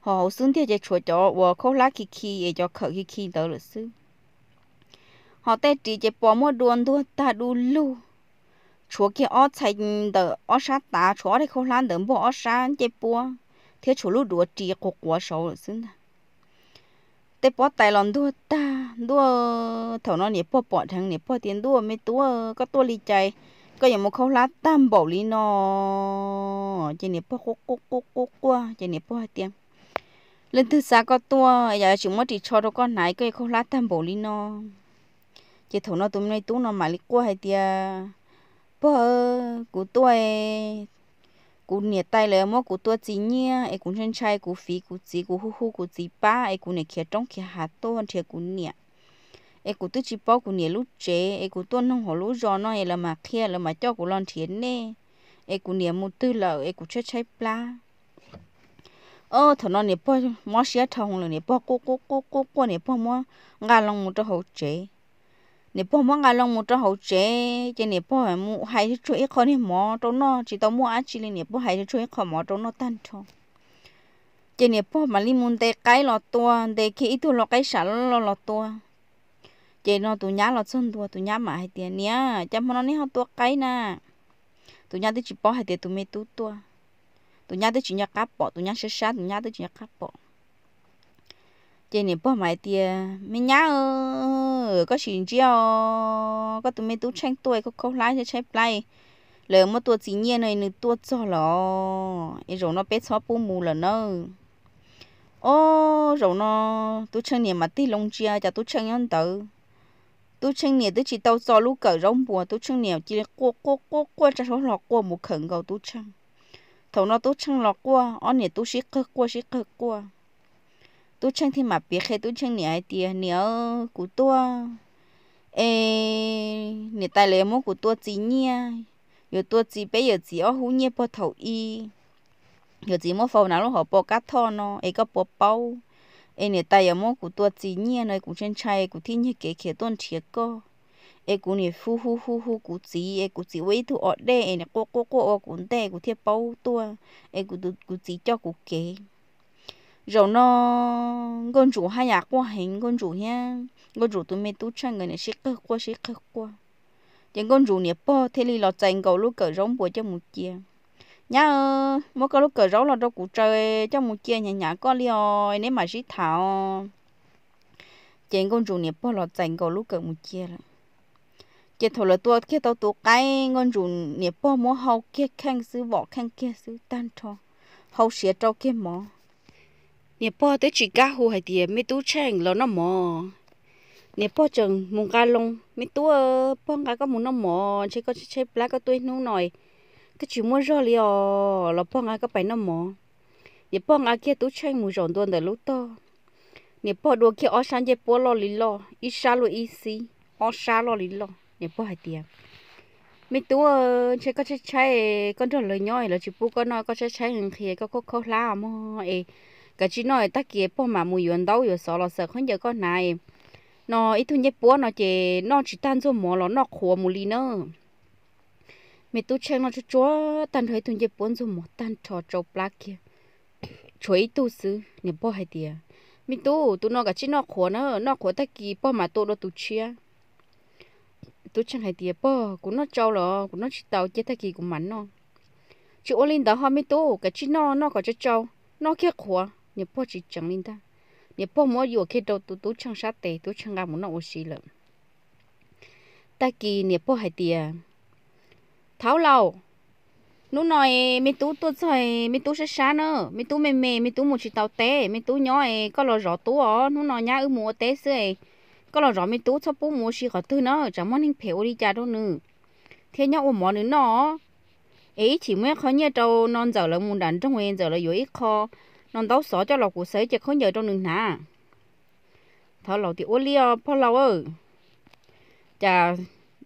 Speaker 1: họ xuống thì chỉ chùa cho và khâu lá kì kì để cho khởi kì kì đó là xứ họ tên chỉ chỉ bỏ mua đồ đua ta đu lu chùa kia ở thành đờ ở sát ta chùa đây khâu lá đừng bỏ ở sát chỉ bỏ thế chùa lu đua chỉ cuộc quả số là xứ này ต่ปอไตหลอนดัวตาดัวเถานอเนี่ยพ่อปอทางเนี่ยพ่อเตียนดัวไม่ตัวก็ตัวลีใจ ก็อย่างมเขาลัดตามบบกลีนอเจเนี่ยพ่อโคกโ๊กโ๊กกว่าเจเนี่ยพ่อเตียนเล่นทึกษาก็ตัวอย่าชิมว่าติชอก็ไหนก็ยังเขาลัดตามบบกลีนอเจเถานอตุ้มในตุ้นอหมายลิกว่าให้เตียพ่อกูตัว cú nè tay lại mô cú tua chỉ nhia ai cũng chân chay cú phí cú chỉ cú hú hú cú chỉ ba ai cũng nè kia trong kia hạt tô hơn thiệt cú nè ai cú tu chỉ bao cú nè lúc chế ai cú tuân không hồ lúc gió nó ai là mà kia là mà cho cú lon thiệt nè ai cú nè mu tư lợ ai cú chơi chay pla ô thằng nó nè bao mò xía thằng nó nè bao cố cố cố cố cố nè bao mò ngà lòng một trâu hậu chế nè bố mua ngà long mua cho hậu chế chứ nè bố mua hay chú ý khó nè mò cho nó chỉ tao mua ăn chỉ nè bố hay chú ý khó mò cho nó tan cho chứ nè bố mà li muốn để cái lọ to, để khi ít lọ cái sả lọ lọ to, chứ nó tụi nhá lọ sơn tua tụi nhá mà hay tiền nhá chăm nó nè họ tua cái nè tụi nhá tới chỉ bố hay tiền tụi mẹ tụi tua tụi nhá tới chỉ nhá cá bọ tụi nhá sẽ sát tụi nhá tới chỉ nhá cá bọ chị này bỏ mày tia mình nhá ơ ờ, ờ, ờ, có chuyện gì ơ có tụi mình tú tranh tuổi có câu lái cho chạy play lỡ mà tua chỉ nhiên này nữa tua cho lọ rồi nó bé xóa bù mù là nó ô rồi nó tú chân này mà tí lông chia à, cho tú chân nhân tử tú chân này tôi chỉ tao cho lúc cởi rong bùa tú chân này chỉ cô cô cô cô cho số lọ cô một khẩn cầu tú chân thầu nó tú chân lọ cô ở này tú xí cơ cô xí cơ cô tôi chẳng thì mà biết khi tôi chẳng nhảy tiền nhảy của tua ê nhảy tài lệ mốt của tua gì nha giờ tua chỉ bây giờ gì ở hú nhẹ bỏ thầu y giờ chỉ mốt phao nào lúc họ bỏ cát thon nó ấy có bỏ bao ê nhảy tài giờ mốt của tua gì nha nơi cũng chân chay cũng thiên nhẹ kể kể tuần thiệt co ê cũng nhảy phu hu hu hu cũng gì ê cũng chỉ với thu ở đây ê nhảy cô cô cô cũng đây cũng thiệt bao tua ê cũng cũng gì cho cũng kể rồi nó con chủ hai nhà qua hình con chủ nha con chủ tụi mày tú chân người này xích cơ qua xích cơ qua chẳng con chủ nè po thế li lọt chạy cầu lúc cờ rống bùa cho một chia nhá mỗi cái lúc cờ rống là đâu cụ trời cho một chia nhà nhà con li ơi nếu mà sĩ thảo chẳng con chủ nè po lọt chạy cầu lúc cờ một chia là chỉ thầu là tua kia tao tụ cái con chủ nè po mỗi hậu kia khang sư vỏ khang kia sư tan thọ hậu sửa trâu kia mỏ nè po tới chỉ cá hồ hay tiệt, mấy tú chèn lo nó mò nè po chừng mùng cá lông mấy tú ơ po cá có mùng nó mò chơi có chơi lá có tôi nung nồi cái chuyện mua rồi liò là po cá có phải nó mò nè po cá kia tú chèn mùng rộn tuần đời lúc to nè po đua kia ở sáng chơi po lo lì lo ít xa lo ít xí ở xa lo lì lo nè po hay tiệt, mấy tú ơ chơi có chơi chơi con trò lời nhoi là chỉ bu con nói có chơi chơi hàng kia có có khó lá mà ấy cái chỉ nói ta kia bỏ mà mùi yên đâu rồi sợ là sợ không giờ con này nó ít thu nhập bố nó chỉ nó chỉ tan cho mỏ nó nó khổ mù lì nữa mẹ tu chơi nó cho chúa tan thấy thu nhập bố cho mỏ tan trò trâu plak kia chúa ít tu xứ nè bỏ hai tiền mẹ tu tu nó cái chỉ nó khổ nữa nó khổ ta kia bỏ mà tôi nó tu chia tu chăng hay tiệt bỏ cũng nó trâu lọ cũng nó chỉ tàu chết ta kia cũng mắn nó chú ô linh đó họ mẹ tu cái chỉ nó nó có cho trâu nó kia khổ nhà bố chỉ chẳng linh ta nhà bố mỗi dù khi đầu tôi tôi chẳng sát tệ tôi chẳng làm muốn nó xí lợn ta kỳ nhà bố hay tiền tháo lâu nú nói mi tú tôi chơi mi tú sẽ sáng nữa mi tú mềm mềm mi tú một chỉ tàu té mi tú nhỏ ấy có lò rõ tú ó nú nói nhá ư mùa té xưa ấy có lò rõ mấy tú cho bố mùa xì khỏi tư nữa chẳng muốn hình phèo đi chả đâu nữa thế nhau ôm món nữa nó ấy chỉ mới khó nhớ trâu non giờ là muốn đàn trong nguyên giờ là yếu ít khó non đấu sọ cho lọc của sấy chỉ không nhờ trong đường nà thở lọc thì ô liu po lâu ơ chà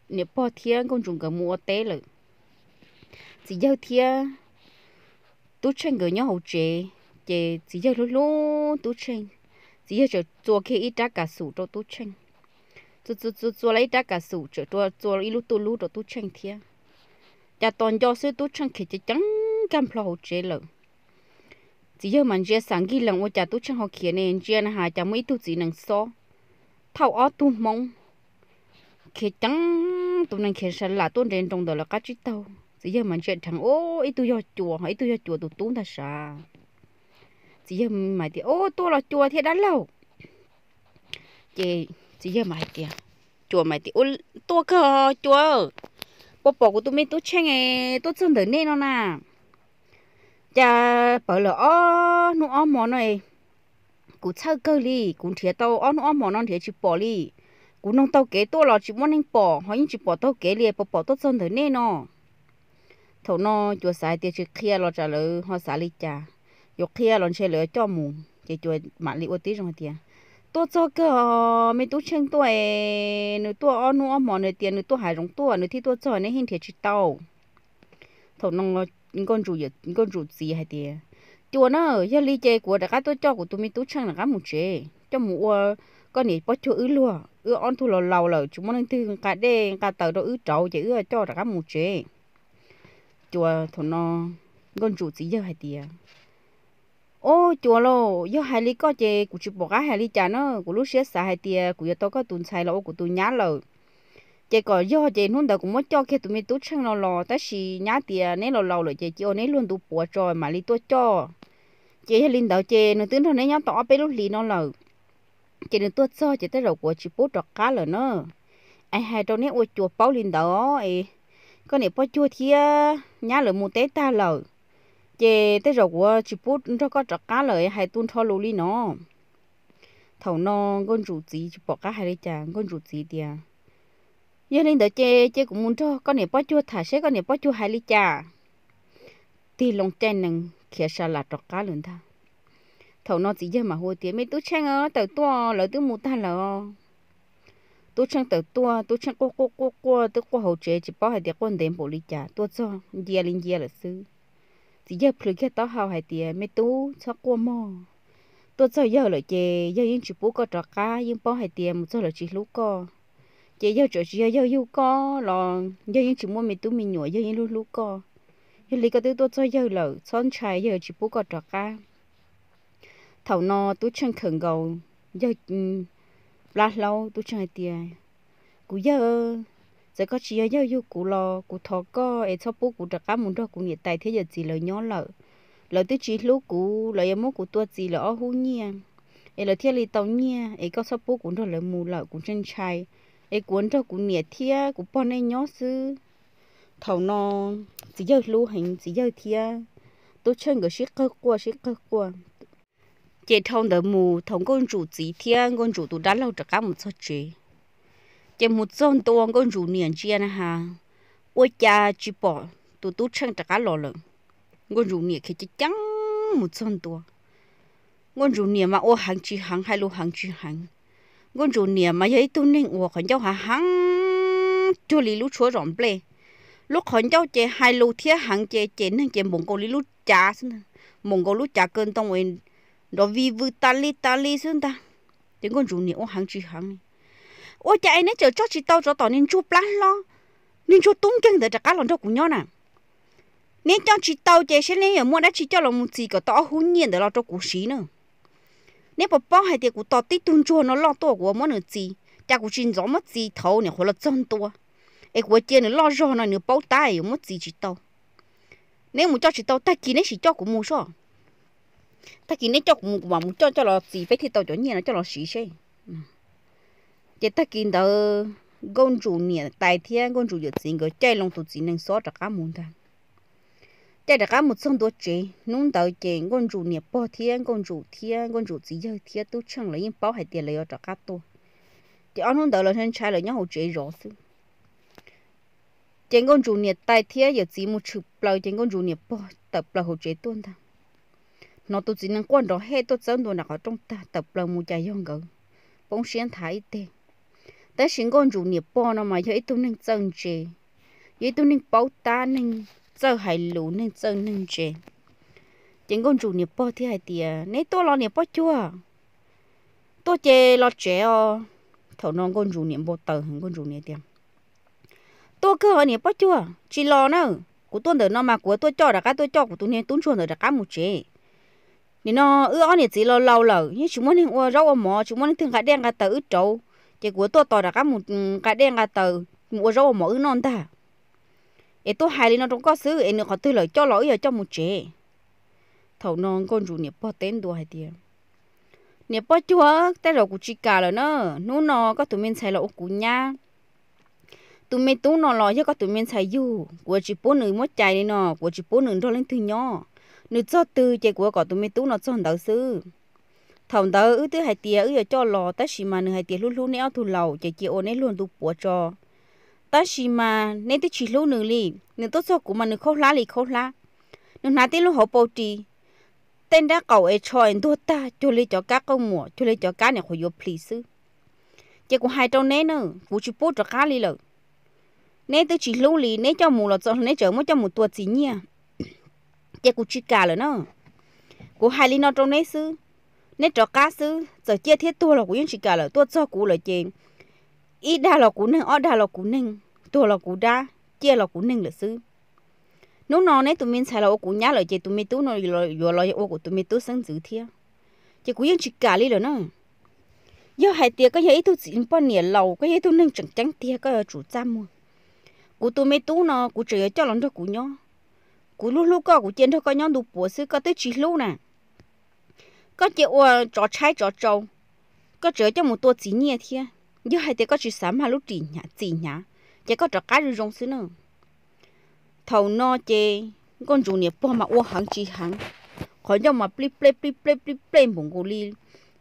Speaker 1: nếu po thiên con trùng cả mua té rồi chỉ giao thiên tú chân người nhau hậu chế chế chỉ giao lú lú tú chân chỉ giao cho chùa khi ít đá cả sủ cho tú chân chùa chùa chùa chùa lấy đá cả sủ cho chùa chùa ít lú tu lú cho tú chân thiên chà toàn do sư tú chân khi chỉ chẳng cam lo hậu chế rồi chỉ giờ mình chia sáng ghi lần ôi cha tôi chẳng học kia nên chia là hai cha mấy tu chỉ năng so thao ó tu mong khi chẳng tu năng khi sẽ là tu đến trong đó là cá chít tàu chỉ giờ mình chia thằng ôi ít tu do chùa hay tu do chùa tu tu ta sa chỉ giờ mày thì ô tu là chùa thế đã lâu chị chỉ giờ mày thì chùa mày thì ô tu cơ chùa bố bố của tôi mình tu chăng ấy tu chân đến nên nó nè cha dạ, bởi là ó nu ó món này cú chơi cơ li cú thiệt tao ó nó ó món nó thiệt chịu bỏ li cú nông tao kế tôi là chỉ món anh bỏ hỏi những chỉ bỏ tao kế li bỏ bỏ tao chân thế nè nó thầu nó chúa sai tiệt chỉ kia lo trả lời họ xả li cha yo kia lo chơi lửa cho mù chỉ chúa mà li ô tí rồi tiệt tôi cho cơ mấy tôi chân tôi nữa tôi ó nu ó món này tiền nữa tôi hài rong tôi nữa thì tôi cho nên hiện thiệt chỉ tao thầu nó con chủ giật con chủ gì hay tiền chùa nó giờ lý chơi của đã cá tôi cho của tôi mới tú chăng là cá một chế cho mù con này bắt chỗ ứ luôn ứ ăn thua lâu lâu lầu chúng nó thương cả đê cả tờ đó ứ trầu chứ ứ cho đã cá một chế chùa thằng nó con chủ gì giờ hay tiền ô chùa lo do hai lý có chè của chụp bỏ cái hai lý chả nó của lúc xé xả hai tia của giờ tôi có tuần xài lâu, của tôi nhá lời chị có do chị luôn đó cũng muốn cho khi tụi mình tốt chăng nó lò ta xì nhá tiền nấy lo lò rồi chị chiều nấy luôn tụ bỏ rồi mà li tôi cho chị hay linh đạo chị nó tính thôi nấy nhá tỏ bé lúc li nó lò chị đừng tôi cho chị tới đầu của chị bố trọt cá rồi nữa anh hai trong nấy ôi chùa báo linh đạo ấy con này bao chua thì nhá lửa mù té ta lò chị tới đầu của chị bố cho con trọt cá rồi hai tuôn cho lù li nó thầu non con rủ gì chị bỏ cá hai đấy chàng con rủ gì tiền giờ lên đỡ chơi chơi cũng muốn cho con này bao chua thả xe con này bao chua hai ly trà thì lòng chen nằng kia sao là trọc cá lớn ta thầu nó chỉ giờ mà hô tiếng mấy tú trang ở tàu tua lỡ tú mù ta lỡ tú trang tàu tua tú trang cô cô cô cô tú cô hậu chế chỉ bỏ hai tiếng con đến bộ ly trà tua cho giờ lên giờ là sư chỉ giờ phơi cái tao hào hai tiếng mấy tú cho qua mò tua cho giờ là chơi giờ yên chỉ bố có trọc cá yên bỏ hai tiếng một cho là chỉ lú co chị yêu chỗ chị yêu yêu co lò yêu những chị mua mình tụi mình nhồi yêu những lúc lúc co yêu lý cái thứ tôi cho yêu lợ son trai yêu chỉ bố có trọ ca thầu nó tụi chân khẩn cầu yêu lát lâu tụi chân tiền cú yêu giờ có chị yêu yêu cú lò cú thọ co ấy cho bố cú trọ ca muốn đó cú nhiệt tài thế giờ chỉ lời nhỏ lợ lợ tụi chỉ lúc cú lời em mua cú tua chỉ lợ hú nhia ấy là thiên lý tàu nhia ấy có sắp bố cũng rồi lời mù lợ cũng chân trai ai cuốn cho cú nhiệt thia cú bỏ này nhớ sư thầu nó chỉ giờ lưu hành chỉ giờ thia tôi chơi cái ship cơ qua ship cơ qua chị thông đỡ mù thông con chủ chỉ thia con chủ tôi đã lâu trở cả một số chị chị một zon tuồng con chủ niệm chia nha, ha ôi cha chị bỏ tôi tụ chơi trở cả lò lợn con chủ niệm khi chị trắng một zon tuồng con chủ niệm mà ô hàng chị hàng hai lô hàng chị hàng con chủ nhà mà vậy tôi nên ngồi khẩn cháu hà hăng chú lý lú chúa rộn ple lúc khẩn cháu chè hai lô thiết hàng chè chè nên chè mông cổ lý lú chả xin mông cổ lú chả cơn tông em đó vì vư ta li ta li xin ta tiếng con chủ nhà ô hàng chỉ hàng ô chả anh ấy chờ cho chị tao cho tao nên chụp lát lo nên chụp tung kinh để trả cá lon cho cũng nhau nè nên cho chị tao chè sẽ nên mua đã chị cho là một gì cả tao hú nhiên để lo cho củ xí nữa nếu bỏ hai tiền của tao tí tuôn chua nó lo tổ của món nữa gì cha của chín gió mất gì thấu nè hồi là chân tua ấy của chia nó lo rõ nó nửa chỉ tao nếu muốn cho chỉ tao ta kia nếu chỉ cho của mua sao ta kia nếu mà muốn cho cho là gì phải thì tao cho nhẹ nó cho là xí xe đó gôn chủ nè tài thiên gôn chủ dự gì người chơi lòng tụt gì nên xóa cho cá muốn thằng đây là cái một sông đồ chế nung đầu chế con chủ nghiệp bao thiên con chủ thiên con chủ chỉ giờ thiên tôi chẳng lấy bao hải tiền lấy ở trong cá tôi thì ông nung đầu là thân trai là nhau chế rõ sự chế chủ nghiệp tại thiên giờ chỉ một chục bao chế con chủ nghiệp bao tập là hồ chế tuân thằng nó tôi chỉ năng quan đó hết tôi chẳng đồ nào ở trong ta tập là một trái dòng gần bóng xuyên thái tê แต่สิ่งก่อนจูเนี่ยปอนออกมาเยอะตัวนึงจังเจเยอะตัวนึงเป้าตานึง giờ hay lũ nên giờ nên chê chính con chủ nghiệp bao thì hay tiề nấy tôi lo nghiệp bao chưa tôi chê lo chê o thầu non con chủ nghiệp bao tờ hơn con chủ nghiệp tiệm tôi cứ hỏi nghiệp bao chưa chỉ lo nữa của tôi đỡ nó mà của tôi cho là cái tôi cho của tôi nên tốn chuồn đỡ đã cá một chế nên nó ư ó này chỉ lo lâu lờ nhưng chúng muốn nên rau ở mỏ chúng muốn nên thường cá đen cá tờ ướt trâu chỉ của tôi tỏ đã cá một ừ, cá đen cá tờ mua rau ở mỏ ư non ta ế tôi hài nó trong có xứ em nó có tư lời cho lỗi giờ cho một chế thầu non con rủ nhập bò tên đồ hay tiền nhập bò chúa ta rồi cụ chỉ cả rồi nó nô nó có tụi mình xài lỗ cụ nha tụi mình tú nó lo chứ có tụi mình xài u, của chỉ bố nữ mất chạy đi nó của chỉ bố nữ đó lên từ nhỏ nữ cho từ chạy của có tụi mình tú nó cho đầu xứ thầu đầu ư tư hai tia ư giờ cho lò ta xì mà nữ hai tia luôn luôn neo thù lầu chạy chị ôn ấy luôn tụi bùa cho ta chỉ mà nên tới chỉ lâu nữa li nên tôi sau của mà nên khóc lá li khóc lá nên nãy tiếng lúc họ bảo trì tên đã cầu ấy cho anh đua ta cho lấy cho cá con mùa cho lấy cho cá này khỏi vô please chỉ cũng hai trong nén nữa cũng chỉ bố cho cá li rồi nén tới chỉ lâu li nén cho mù là cho nén chở mới cho mù tuột gì nhỉ chỉ cũng chỉ cá rồi nữa cũng hai li nó trong nén xứ nén cho cá xứ giờ chia thiết tua là cũng chỉ cá rồi tua cho cũ rồi chèn ít đa là cú nâng, ở đa là cú nâng, tua là cú đa, chia là cú nâng là sư. Nếu nó này tụi mình xài là ô nhá lời chị tụi mình tú nó vừa lời ô của tụi mình tú sáng giữ thiệt. Chị cú yên chỉ cả đi rồi nó. Giờ hai tiệc có giờ tụi chín bao nhiêu lâu, có giờ tụi nâng chẳng chẳng tiệc có chủ trăm Cú tụi mình tú nó, cú chỉ cho lòng cho cú nhó. Cú lúc lúc có cú trên thôi có nhó đủ bổ sư có tới chỉ lúc nè. Có chị ô trò trái trò trâu, có chỉ cho một tua chín giờ hai tê có chỉ sắm mà lúc chỉ nhá chỉ nhá chỉ có trò cá rồi rong xứ nữa thầu no chê con chủ nghiệp bò mà ô hàng chỉ hàng khỏi nhau mà plip plip plip plip plip plip bùng gù li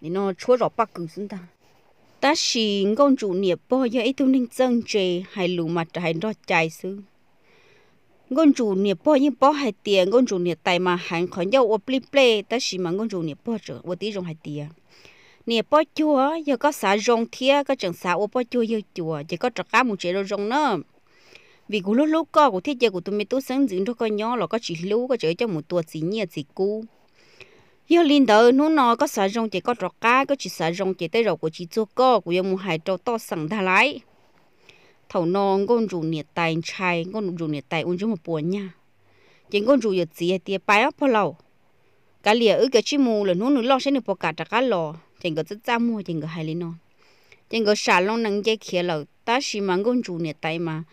Speaker 1: để nó chúa rõ bắt cử xứng ta ta chỉ con chủ nghiệp bò giờ ấy tôi nên dâng chê hay lù mà hai nó chạy xứ con chủ nghiệp bò nhưng bò hai tiền con chủ nghiệp tài mà hàng khỏi nhau ô plip plip ta chỉ mà con chủ nghiệp bò trở ô tí rong hai tiền nè bó chua giờ có xả rong thia có chẳng xả ô bó chua giờ chùa giờ có trật cá một chế đồ rong nữa vì cú lúc lúc có của thiết chế của tụi mình tôi sáng dựng cho con nhỏ là có chỉ lú có chơi cho một tuột gì nhẹ gì cú giờ linh đời nó nó có xả rong chỉ có trật cá có chỉ xả rong chỉ tới rồi của chỉ chua có của giờ một hai trâu to sẵn thà lái thầu nó ngon rủ nhiệt tài chai ngon rủ nhiệt tài uống cho một buồn nha chỉ ngon rủ nhiệt gì thì bay ấp bao lâu cả lìa ứ cái chim mù là nó nó lo sẽ được bỏ cả trà cá lò chừng có chút trăm mua chừng có hai lý non chừng có xả lông nắng dây khía lầu ta xí mà ngôn chủ nè mà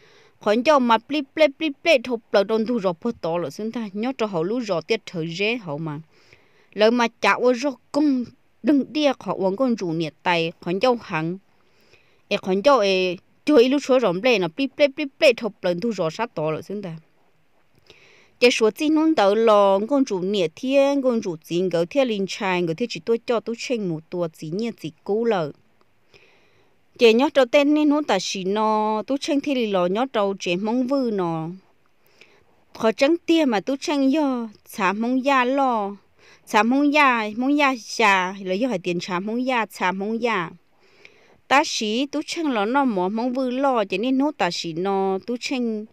Speaker 1: khẩn cho mà pli pli pli pli thục lầu đông thu rồi phốt to rồi xứng ta nhớ cho hậu lú rồi tiết thời dễ hậu mà mà chảo ô rồi công đừng đi khỏi uống con chủ nè tay khẩn cho hằng e khẩn cho e chơi lúc số rồi pli nó pli pli pli pli thục lầu thu rồi sát to rồi xứng ta để số tiền nông đầu lo con chủ nhiệt thiên con chủ tiền gấu thiên linh trai gấu thiên chỉ tôi cho tôi trên một tua chỉ nhiệt chỉ cũ lợ để nó ta chỉ nó tôi trên thiên lo nhớ đầu chỉ mong vư nó khó trắng tiền mà tôi trên yo xả mong ya lo xả mông ya mông ya xả là do phải tiền xả mong ya xả mông ya ta chỉ tôi trên lo nó mỏ mong vư lo cho nên nó ta chỉ nó tôi trên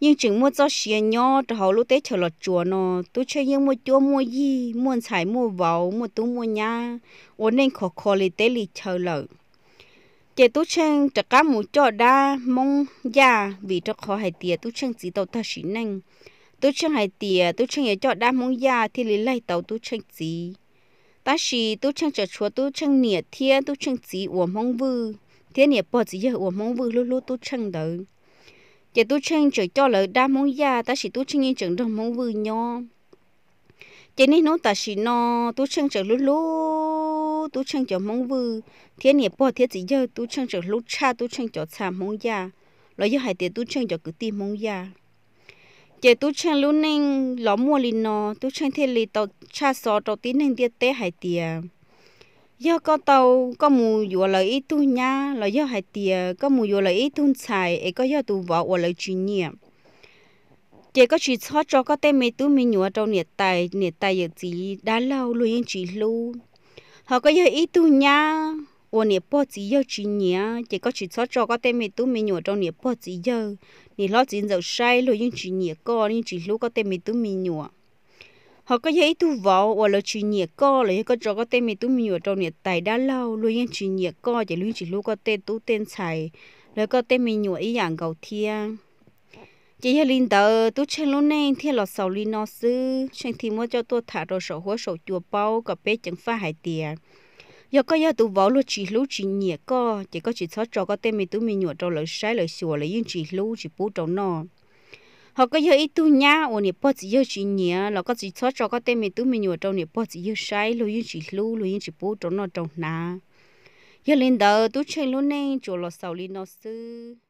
Speaker 1: nhưng chừng mua cho xe nhỏ cho họ lúc tết chờ lọt chùa nó tôi chơi những mua chua mua gì mua xài mua vào mua tú mua nha ổn nên khó khó lì tết lì chờ lợ chị tôi chơi trả cá mù cho đa mong già vì cho khó hay tiền tôi chơi chỉ tàu ta xí nành tôi chơi hay tiền tôi chơi cho đa mong già thì lì lại tàu tôi chơi gì ta xí tôi chơi chờ chùa tôi chơi nhẹ thiên tôi chơi gì uổng mong vư thiên nhẹ bỏ gì giờ uổng mong vư lúc lúc tôi chơi đấy chỉ tôi chân chỉ cho lợi đa mong ya ta chỉ tôi chân như chẳng đồng mong vui nhau chỉ nên nó ta chỉ no tôi chân chẳng lúc lúc tôi chân chẳng mong vui thế này bỏ thế gì giờ tôi chân chẳng lúc cha tôi chân chẳng xa mong ya rồi giờ hai tiền tôi chân chẳng cứ tìm mong ya chỉ tôi chân lúc nên lỡ mua liền nó tôi chân thế lì tàu cha sò tàu tí nên tiết tế hai tiền do có tàu có mù dùa lời ít tu nha là do hai tiề có mù dùa lời ít tu xài ấy có do tu vợ của lời chuyên nhiều chỉ có chỉ cho cho có tên mấy tu mình nhua trong nhiệt tài nhiệt tài giờ chỉ đã lâu luôn yên chỉ lu họ có do ít tu nha ủa nhiệt bỏ chỉ do chuyên nhiều chỉ có chỉ cho cho có tên mấy tu mình nhua trong nhiệt bỏ chỉ do nhiệt lo chỉ giàu sai luôn yên chỉ nhiều có yên chỉ lu có tên mấy tu mình nhua họ có giấy thu võ hoặc là chuyện nhiệt co là có cho có tên mình tu mình ở trong nhiệt tài đã lâu luôn những chuyện nhiệt co chỉ luôn chỉ luôn có tên tu tên xài rồi có tên mình nhụa ý dạng cầu thiên chỉ là linh tờ tu chen luôn nên thiên là sầu linh nó sư chen thì mua cho tôi thả rồi sổ hố sổ chùa bao cả bé chẳng pha hải tiền giờ có giờ tu võ luôn chỉ lúc chỉ nhiệt co chỉ có chỉ sót cho có tên mình tu mình nhụa trong lời sai lời sủa là những chỉ lúc chỉ bố trong nó họ có yêu ít tuổi nhá ôn nè bớt yêu chỉ nhá là có chỉ thoát cho có tên mình tu mình nhớ trong nè bớt yêu sai lo yêu chỉ lu lo yêu chỉ bố trong nó trong na yêu lên đầu tu chơi luôn nè chỗ lò sau lên nó sư